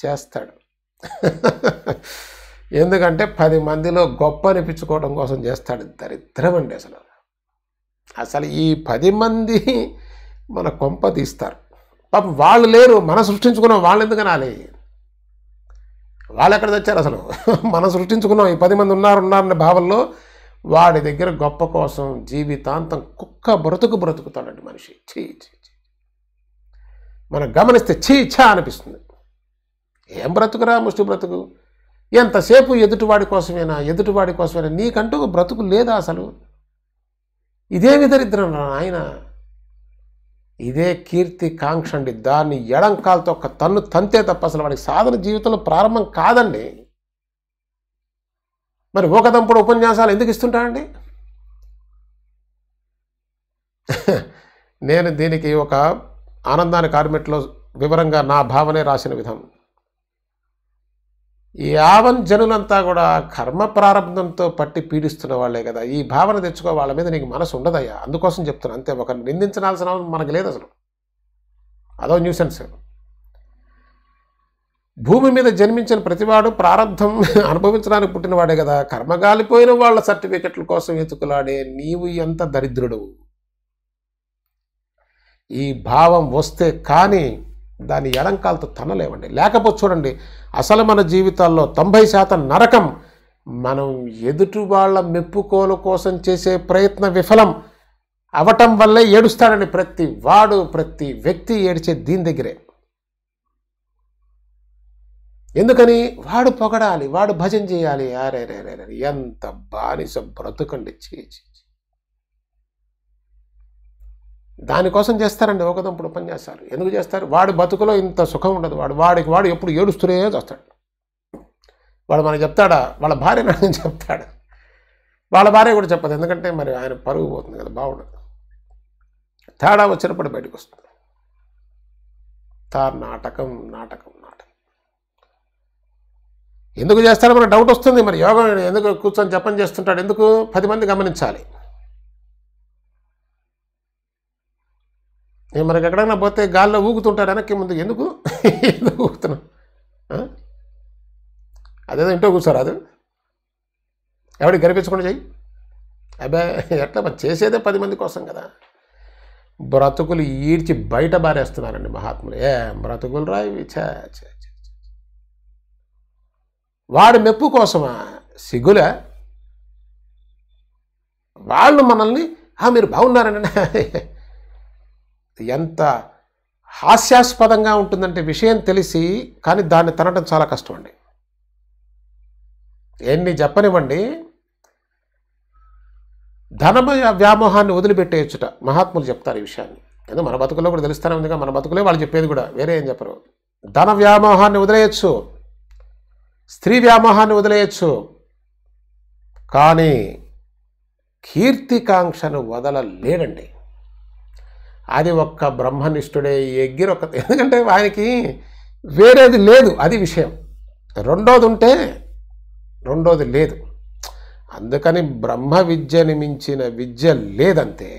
చేస్తాడు ఎందుకంటే పది మందిలో గొప్ప అనిపించుకోవడం కోసం చేస్తాడు దరిద్రం అండి అసలు అసలు ఈ పది మంది మన కొంప తీస్తారు పాపం వాళ్ళు లేరు మన సృష్టించుకున్నాం వాళ్ళు ఎందుకు అనాలి వాళ్ళు ఎక్కడ తెచ్చారు అసలు మనం సృష్టించుకున్నాం ఈ పది మంది ఉన్నారు ఉన్నారనే భావనలో వాడి దగ్గర గొప్ప కోసం జీవితాంతం కుక్క బ్రతుకు బ్రతుకుతాడండి మనిషి చీ చీ చీ మనం గమనిస్తే చీ ఛా అనిపిస్తుంది ఏం బ్రతుకురా ముష్టి బ్రతుకు ఎంతసేపు ఎదుటివాడి కోసమేనా ఎదుటివాడి కోసమేనా నీకంటూ బ్రతుకు లేదా అసలు ఇదేమి దరిద్రం ఆయన ఇదే కీర్తి కాంక్ష అండి దాన్ని ఎడంకాలతో ఒక తన్ను తంతే తప్ప అసలు వాడికి సాధన జీవితంలో ప్రారంభం కాదండి మరి దంపుడు ఉపన్యాసాలు ఎందుకు ఇస్తుంటాడండి నేను దీనికి ఒక ఆనందాని కార్మిట్లో వివరంగా నా భావనే రాసిన విధం యావన్ జనులంతా కూడా కర్మ ప్రారంభంతో పట్టి పీడిస్తున్న వాళ్ళే కదా ఈ భావన తెచ్చుకో వాళ్ళ మీద నీకు మనసు ఉండదయ్యా అందుకోసం చెప్తున్నా అంతే ఒక నిందించాల్సిన మనకు లేదు అసలు అదో న్యూసెన్స్ భూమి మీద జన్మించిన ప్రతివాడు ప్రారంభం అనుభవించడానికి పుట్టినవాడే కదా కర్మగాలిపోయిన వాళ్ళ సర్టిఫికెట్ల కోసం వెతుకులాడే నీవు ఎంత దరిద్రుడు ఈ భావం వస్తే కానీ దాని ఎడంకాలతో తనలేవండి లేకపోతే చూడండి అసలు మన జీవితాల్లో తొంభై శాతం నరకం మనం ఎదుటి వాళ్ళ మెప్పుకోలు కోసం చేసే ప్రయత్న విఫలం అవటం వల్లే ఏడుస్తాడని ప్రతి వాడు ప్రతి వ్యక్తి ఏడిచే దీని దగ్గరే ఎందుకని వాడు పొగడాలి వాడు భజన చేయాలి అరే రే ఎంత బానిస బ్రతుకండి చేచి దానికోసం చేస్తారండి ఒకదంపుడు పనిచేస్తారు ఎందుకు చేస్తారు వాడి బతుకులో ఇంత సుఖం ఉండదు వాడు వాడికి వాడు ఎప్పుడు ఏడుస్తూనే చేస్తాడు వాడు మనకు చెప్తాడా వాళ్ళ భార్య నాకు చెప్తాడు వాళ్ళ భార్య కూడా చెప్పదు ఎందుకంటే మరి ఆయన పరుగు పోతుంది కదా బాగుండదు తేడా వచ్చినప్పుడు బయటకు వస్తుంది తార్ నాటకం నాటకం నాటకం ఎందుకు చేస్తాడు మనకు డౌట్ వస్తుంది మరి యోగం ఎందుకు కూర్చొని చెప్పని చేస్తుంటాడు ఎందుకు పది మంది గమనించాలి మనకి ఎక్కడైనా పోతే గాల్లో ఊగుతుంటాడు వెనక్కి ముందు ఎందుకు ఎందుకు ఊగుతున్నాం అదేదో ఇంట్లో అది ఎవడికి గర్పించకుండా చెయ్యి అబ్బా ఎట్లా మరి చేసేదే పది మంది కోసం కదా బ్రతుకులు ఈడ్చి బయట బారేస్తున్నారండి మహాత్ములు ఏ బ్రతుకులు రాయి వాడి మెప్పు కోసమా సిగ్గులే వాళ్ళు మనల్ని మీరు బాగున్నారండి ఎంత హాస్యాస్పదంగా ఉంటుందంటే విషయం తెలిసి కానీ దాన్ని తనడం చాలా కష్టం అండి ఎన్ని చెప్పనివ్వండి ధనము వ్యామోహాన్ని వదిలిపెట్టేయచ్చుట మహాత్ములు చెప్తారు ఈ విషయాన్ని ఏదో మన బతుకులో కూడా తెలుస్తానే ఉంది మన బతుకులే వాళ్ళు చెప్పేది కూడా వేరే ఏం చెప్పరు ధన వ్యామోహాన్ని వదిలేయచ్చు స్త్రీ వ్యామోహాన్ని వదిలేయచ్చు కానీ కీర్తికాంక్షను వదలలేడండి అది ఒక్క బ్రహ్మనిష్ఠుడే ఎగ్గిరి ఒక ఎందుకంటే ఆయనకి వేరేది లేదు అది విషయం రెండోది ఉంటే రెండోది లేదు అందుకని బ్రహ్మ విద్యని మించిన విద్య లేదంతే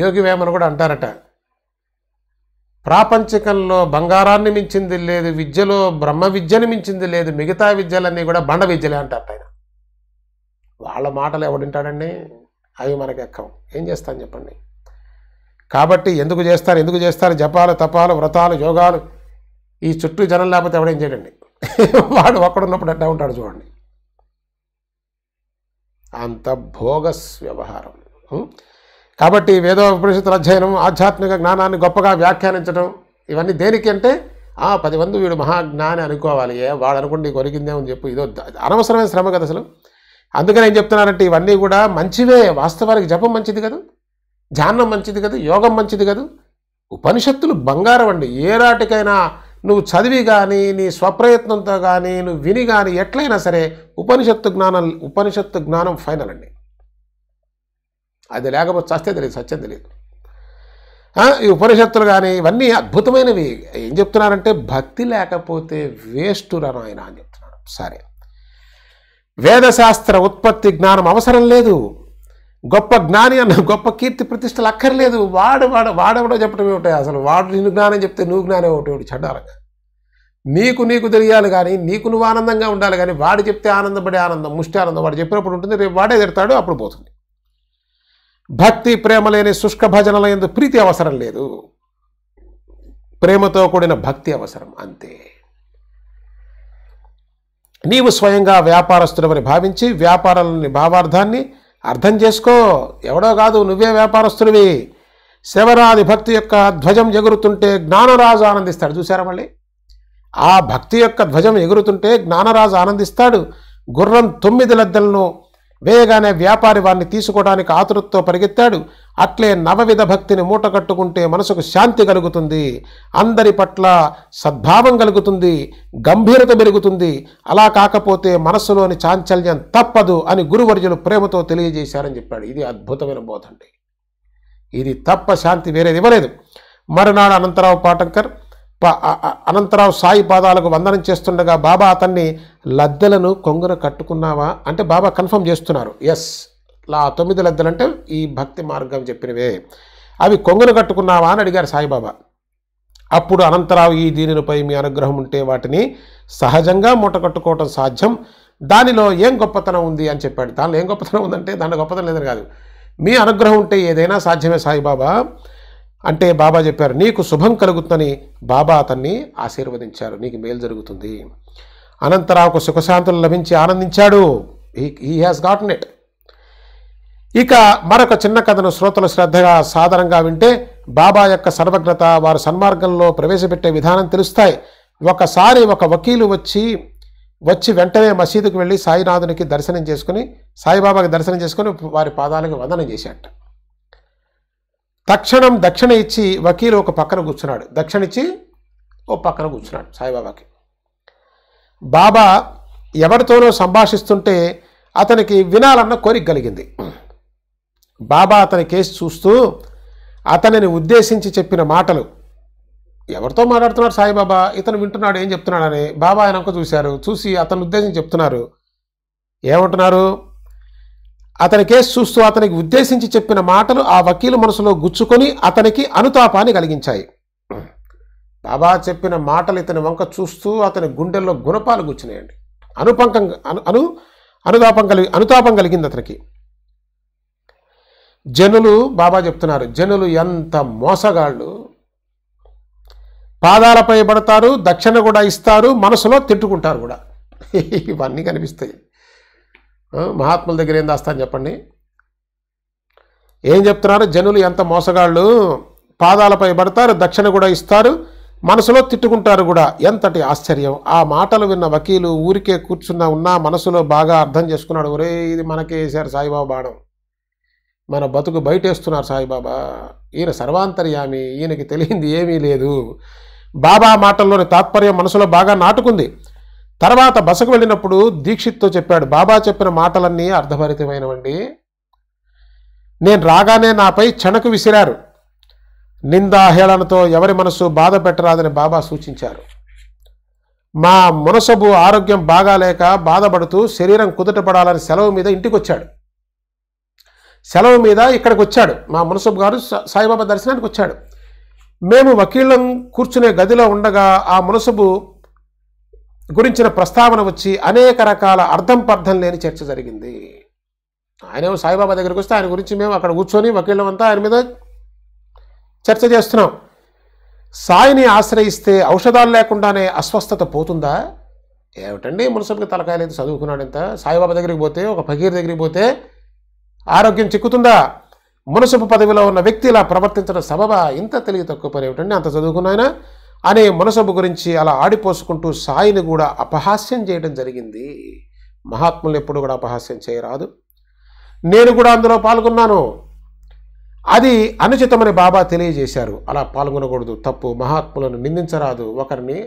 యోగి వేమను కూడా అంటారట ప్రాపంచికంలో బంగారాన్ని మించింది లేదు విద్యలో బ్రహ్మ విద్యని మించింది లేదు మిగతా విద్యలన్నీ కూడా బండ విద్యలే అంటారట ఆయన వాళ్ళ మాటలు ఎవడింటాడండి అవి మనకెక్కం ఏం చేస్తాను చెప్పండి కాబట్టి ఎందుకు చేస్తారు ఎందుకు చేస్తారు జపాలు తపాలు వ్రతాలు యోగాలు ఈ చుట్టూ జనం లేకపోతే ఎవడేం చేయండి వాడు ఒక్కడున్నప్పుడు ఎట్లా ఉంటాడు చూడండి అంత భోగస్ వ్యవహారం కాబట్టి వేదో ఉపనిషత్తుల అధ్యయనం ఆధ్యాత్మిక జ్ఞానాన్ని గొప్పగా వ్యాఖ్యానించడం ఇవన్నీ దేనికంటే ఆ పది మంది వీడు మహాజ్ఞాని అనుకోవాలి ఏ వాడు అనుకుంటే కొరికిందేమని చెప్పు ఇదో అనవసరమైన శ్రమ కదా అసలు అందుకని ఏం చెప్తున్నారంటే ఇవన్నీ కూడా మంచివే వాస్తవానికి జపం మంచిది కదా ధ్యానం మంచిది కదా యోగం మంచిది కదా ఉపనిషత్తులు బంగారం అండి ఏ రాటికైనా నువ్వు చదివి కానీ నీ స్వప్రయత్నంతో కానీ నువ్వు విని కానీ ఎట్లయినా సరే ఉపనిషత్తు జ్ఞానం ఉపనిషత్తు జ్ఞానం ఫైనల్ అండి అది లేకపోతే చస్తే తెలియదు సత్యం తెలియదు ఈ ఉపనిషత్తులు కానీ ఇవన్నీ అద్భుతమైనవి ఏం చెప్తున్నారంటే భక్తి లేకపోతే వేస్టు రను ఆయన అని చెప్తున్నాడు సరే వేదశాస్త్ర ఉత్పత్తి జ్ఞానం అవసరం లేదు గొప్ప జ్ఞాని అన్న గొప్ప కీర్తి ప్రతిష్టలు అక్కర్లేదు వాడు వాడు వాడెవడో చెప్పడం ఏమిటాయి అసలు వాడు నిన్ను జ్ఞానం చెప్తే నువ్వు జ్ఞానం ఒకటి చెడ్డారంగా నీకు నీకు తెలియాలి కానీ నీకు నువ్వు ఆనందంగా ఉండాలి కానీ వాడు చెప్తే ఆనందపడే ఆనందం ముష్టి ఆనందం వాడు చెప్పినప్పుడు ఉంటుంది రేపు వాడే తిడతాడు అప్పుడు పోతుంది భక్తి ప్రేమ లేని శుష్క భజనల ఎందు ప్రీతి అవసరం లేదు ప్రేమతో కూడిన భక్తి అవసరం అంతే నీవు స్వయంగా వ్యాపారస్తుడమని భావించి వ్యాపారాలని భావార్థాన్ని అర్థం చేసుకో ఎవడో కాదు నువ్వే వ్యాపారస్తుడివి శివరాది భక్తి యొక్క ధ్వజం ఎగురుతుంటే జ్ఞానరాజు ఆనందిస్తాడు చూసారా మళ్ళీ ఆ భక్తి యొక్క ధ్వజం ఎగురుతుంటే జ్ఞానరాజు ఆనందిస్తాడు గుర్రం తొమ్మిది లద్దలను వేయగానే వ్యాపారి వారిని తీసుకోవడానికి ఆతురుతో పరిగెత్తాడు అట్లే నవవిధ భక్తిని మూటకట్టుకుంటే మనసుకు శాంతి కలుగుతుంది అందరి పట్ల సద్భావం కలుగుతుంది గంభీరత పెరుగుతుంది అలా కాకపోతే మనస్సులోని చాంచల్యం తప్పదు అని గురువర్జులు ప్రేమతో తెలియజేశారని చెప్పాడు ఇది అద్భుతమైన బోధ అండి ఇది తప్ప శాంతి వేరేది ఇవ్వలేదు మరునాడు అనంతరావు పాటంకర్ అనంతరావు సాయి పాదాలకు వందనం చేస్తుండగా బాబా అతన్ని లద్దెలను కొంగున కట్టుకున్నావా అంటే బాబా కన్ఫర్మ్ చేస్తున్నారు ఎస్ ఆ తొమ్మిది లద్దలు అంటే ఈ భక్తి మార్గం చెప్పినవే అవి కొంగును కట్టుకున్నావా అని అడిగారు సాయిబాబా అప్పుడు అనంతరావు ఈ దీనిపై మీ అనుగ్రహం ఉంటే వాటిని సహజంగా మూట కట్టుకోవటం సాధ్యం దానిలో ఏం గొప్పతనం ఉంది అని చెప్పాడు దానిలో ఏం గొప్పతనం ఉందంటే దాని గొప్పతనం లేదని కాదు మీ అనుగ్రహం ఉంటే ఏదైనా సాధ్యమే సాయిబాబా అంటే బాబా చెప్పారు నీకు శుభం కలుగుతుందని బాబా అతన్ని ఆశీర్వదించారు నీకు మేలు జరుగుతుంది అనంతరావుకు సుఖశాంతులు లభించి ఆనందించాడు హీ హ్యాస్ గాట్ నెట్ ఇక మరొక చిన్న కథను శ్రోతలు శ్రద్ధగా సాధారణంగా వింటే బాబా యొక్క సర్వజ్ఞత వారు సన్మార్గంలో ప్రవేశపెట్టే విధానం తెలుస్తాయి ఒకసారి ఒక వకీలు వచ్చి వచ్చి వెంటనే మసీదుకు వెళ్ళి సాయినాథునికి దర్శనం చేసుకుని సాయిబాబాకి దర్శనం చేసుకుని వారి పాదాలకు వందనం చేశాట తక్షణం దక్షిణ ఇచ్చి వకీలు ఒక పక్కన కూర్చున్నాడు దక్షిణ ఇచ్చి ఓ పక్కన కూర్చున్నాడు సాయిబాబాకి బాబా ఎవరితోనో సంభాషిస్తుంటే అతనికి వినాలన్న కోరిక కలిగింది బాబా అతని కేసు చూస్తూ అతనిని ఉద్దేశించి చెప్పిన మాటలు ఎవరితో మాట్లాడుతున్నాడు సాయిబాబా ఇతను వింటున్నాడు ఏం చెప్తున్నాడని బాబా ఆయనకు చూశారు చూసి అతను ఉద్దేశించి చెప్తున్నారు ఏమంటున్నారు అతని కేసు చూస్తూ అతనికి ఉద్దేశించి చెప్పిన మాటలు ఆ వకీలు మనసులో గుచ్చుకొని అతనికి అనుతాపాన్ని కలిగించాయి బాబా చెప్పిన మాటలు ఇతని వంక చూస్తూ అతని గుండెల్లో గుణపాలు గుచ్చినాయండి అనుపంకం అను అను అనుతాపం కలిగి అనుతాపం కలిగింది అతనికి జనులు బాబా చెప్తున్నారు జనులు ఎంత మోసగాళ్ళు పాదాలపై పడతారు దక్షిణ కూడా ఇస్తారు మనసులో తిట్టుకుంటారు కూడా ఇవన్నీ కనిపిస్తాయి మహాత్ముల దగ్గర ఏం దాస్తాను చెప్పండి ఏం చెప్తున్నారు జనులు ఎంత మోసగాళ్ళు పాదాలపై పడతారు దక్షిణ కూడా ఇస్తారు మనసులో తిట్టుకుంటారు కూడా ఎంతటి ఆశ్చర్యం ఆ మాటలు విన్న వకీలు ఊరికే కూర్చున్నా ఉన్నా మనసులో బాగా అర్థం చేసుకున్నాడు ఒరే ఇది మనకే వేశారు సాయిబాబా బాణం మన బతుకు బయటేస్తున్నారు సాయిబాబా ఈయన సర్వాంతర్యామి ఈయనకి తెలియంది ఏమీ లేదు బాబా మాటల్లోని తాత్పర్యం మనసులో బాగా నాటుకుంది తర్వాత బసకు వెళ్ళినప్పుడు దీక్షిత్తో చెప్పాడు బాబా చెప్పిన మాటలన్నీ అర్థభరితమైనవండి నేను రాగానే నాపై చెనకు విసిరారు నిందాహేళనతో ఎవరి మనసు బాధ పెట్టరాదని బాబా సూచించారు మా మునసబు ఆరోగ్యం బాగాలేక బాధపడుతూ శరీరం కుదుటపడాలని సెలవు మీద ఇంటికొచ్చాడు సెలవు మీద ఇక్కడికి వచ్చాడు మా మునసబ్ గారు సాయిబాబా దర్శనానికి వచ్చాడు మేము వకీలం కూర్చునే గదిలో ఉండగా ఆ మునసబు గురించిన ప్రస్తావన వచ్చి అనేక రకాల అర్థం పర్థం లేని చర్చ జరిగింది ఆయన సాయిబాబా దగ్గరికి వస్తే ఆయన గురించి మేము అక్కడ కూర్చొని వకీలం అంతా ఆయన మీద చర్చ చేస్తున్నాం సాయిని ఆశ్రయిస్తే ఔషధాలు లేకుండానే అస్వస్థత పోతుందా ఏమిటండి మునసబ్కి తలకాయలేదు చదువుకున్నాడంత సాయిబాబా దగ్గరికి పోతే ఒక ఫకీర్ దగ్గరికి పోతే ఆరోగ్యం చిక్కుతుందా మునసపు పదవిలో ఉన్న వ్యక్తి ఇలా ప్రవర్తించడం సబబా ఇంత తెలివి తక్కువ పని ఏమిటండి అంత చదువుకున్నాయన అనే మునసబు గురించి అలా ఆడిపోసుకుంటూ సాయిని కూడా అపహాస్యం చేయడం జరిగింది మహాత్ములు ఎప్పుడు కూడా అపహాస్యం చేయరాదు నేను కూడా అందులో పాల్గొన్నాను అది అనుచితమని బాబా తెలియజేశారు అలా పాల్గొనకూడదు తప్పు మహాత్ములను నిందించరాదు ఒకరిని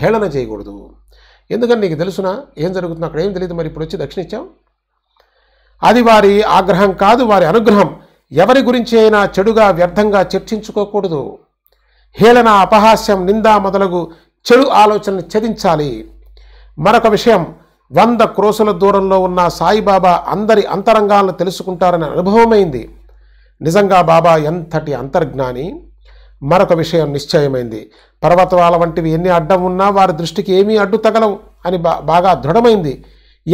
హేళన చేయకూడదు ఎందుకని నీకు తెలుసునా ఏం జరుగుతుందో అక్కడ ఏం తెలియదు మరి ఇప్పుడు వచ్చి దక్షిణ ఇచ్చాం అది వారి ఆగ్రహం కాదు వారి అనుగ్రహం ఎవరి గురించి అయినా చెడుగా వ్యర్థంగా చర్చించుకోకూడదు హేళన అపహాస్యం నిందా మొదలగు చెడు ఆలోచనలు చదించాలి మరొక విషయం వంద క్రోసుల దూరంలో ఉన్న సాయిబాబా అందరి అంతరంగాలను తెలుసుకుంటారనే అనుభవమైంది నిజంగా బాబా ఎంతటి అంతర్జ్ఞాని మరొక విషయం నిశ్చయమైంది పర్వతవాల వంటివి ఎన్ని అడ్డం ఉన్నా వారి దృష్టికి ఏమీ అడ్డు తగలవు అని బాగా దృఢమైంది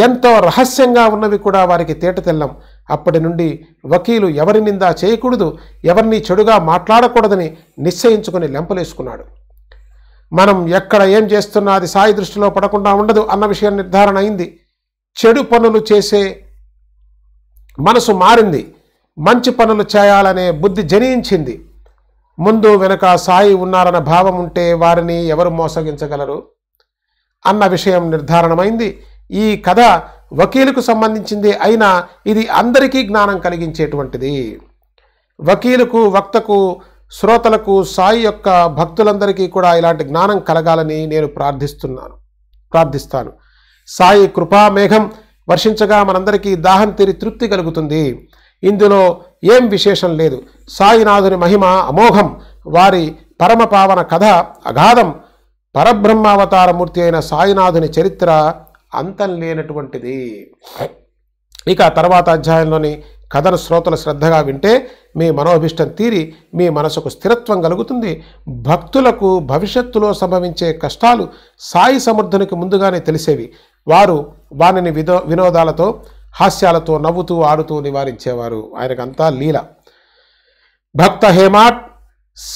ఎంతో రహస్యంగా ఉన్నవి కూడా వారికి తేటతెల్లం అప్పటి నుండి వకీలు ఎవరి నిందా చేయకూడదు ఎవరిని చెడుగా మాట్లాడకూడదని నిశ్చయించుకుని లెంపలేసుకున్నాడు మనం ఎక్కడ ఏం చేస్తున్నా అది సాయి దృష్టిలో పడకుండా ఉండదు అన్న విషయం నిర్ధారణ అయింది చెడు పనులు చేసే మనసు మారింది మంచి పనులు చేయాలనే బుద్ధి జనించింది ముందు వెనుక సాయి ఉన్నారన్న భావం ఉంటే వారిని ఎవరు మోసగించగలరు అన్న విషయం నిర్ధారణమైంది ఈ కథ వకీలుకు సంబంధించింది అయినా ఇది అందరికీ జ్ఞానం కలిగించేటువంటిది వకీలుకు వక్తకు శ్రోతలకు సాయి యొక్క భక్తులందరికీ కూడా ఇలాంటి జ్ఞానం కలగాలని నేను ప్రార్థిస్తున్నాను ప్రార్థిస్తాను సాయి కృపామేఘం వర్షించగా మనందరికీ దాహం తీరి తృప్తి కలుగుతుంది ఇందులో ఏం విశేషం లేదు సాయినాథుని మహిమ అమోఘం వారి పరమ పావన కథ అగాధం పరబ్రహ్మావతారమూర్తి అయిన సాయినాథుని చరిత్ర అంతం లేనటువంటిది ఇక తర్వాత అధ్యాయంలోని కథను శ్రోతలు శ్రద్ధగా వింటే మీ మనోభిష్టం తీరి మీ మనసుకు స్థిరత్వం కలుగుతుంది భక్తులకు భవిష్యత్తులో సంభవించే కష్టాలు సాయి సమర్థునికి ముందుగానే తెలిసేవి వారు వారిని వినో వినోదాలతో హాస్యాలతో నవ్వుతూ ఆడుతూ నివారించేవారు ఆయనకంతా లీల భక్త హేమాట్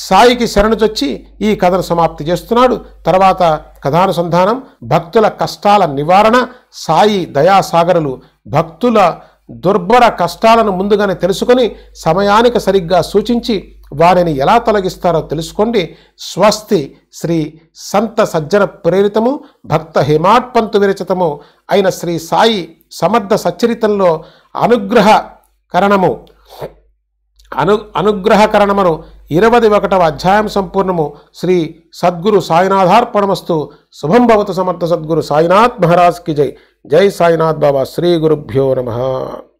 సాయికి శరణుచొచ్చి ఈ కథను సమాప్తి చేస్తున్నాడు తర్వాత కథానుసంధానం భక్తుల కష్టాల నివారణ సాయి దయాసాగరులు భక్తుల దుర్భర కష్టాలను ముందుగానే తెలుసుకొని సమయానికి సరిగ్గా సూచించి వారిని ఎలా తొలగిస్తారో తెలుసుకోండి స్వస్తి శ్రీ సంత సజ్జన ప్రేరితము భక్త హిమాట్పంతు విరచితము అయిన శ్రీ సాయి సమర్థ సచ్చరితంలో అనుగ్రహ కరణము అను అనుగ్రహకరణమును ఇరవై ఒకటవ అధ్యాయం సంపూర్ణము శ్రీ సద్గురు సాయినాథార్పణమస్తు శుభం భవతు సమర్థ సద్గురు సాయినాథ్ మహారాజ్కి జై జై సాయినాథ్ బాబా శ్రీ గురుభ్యో నమ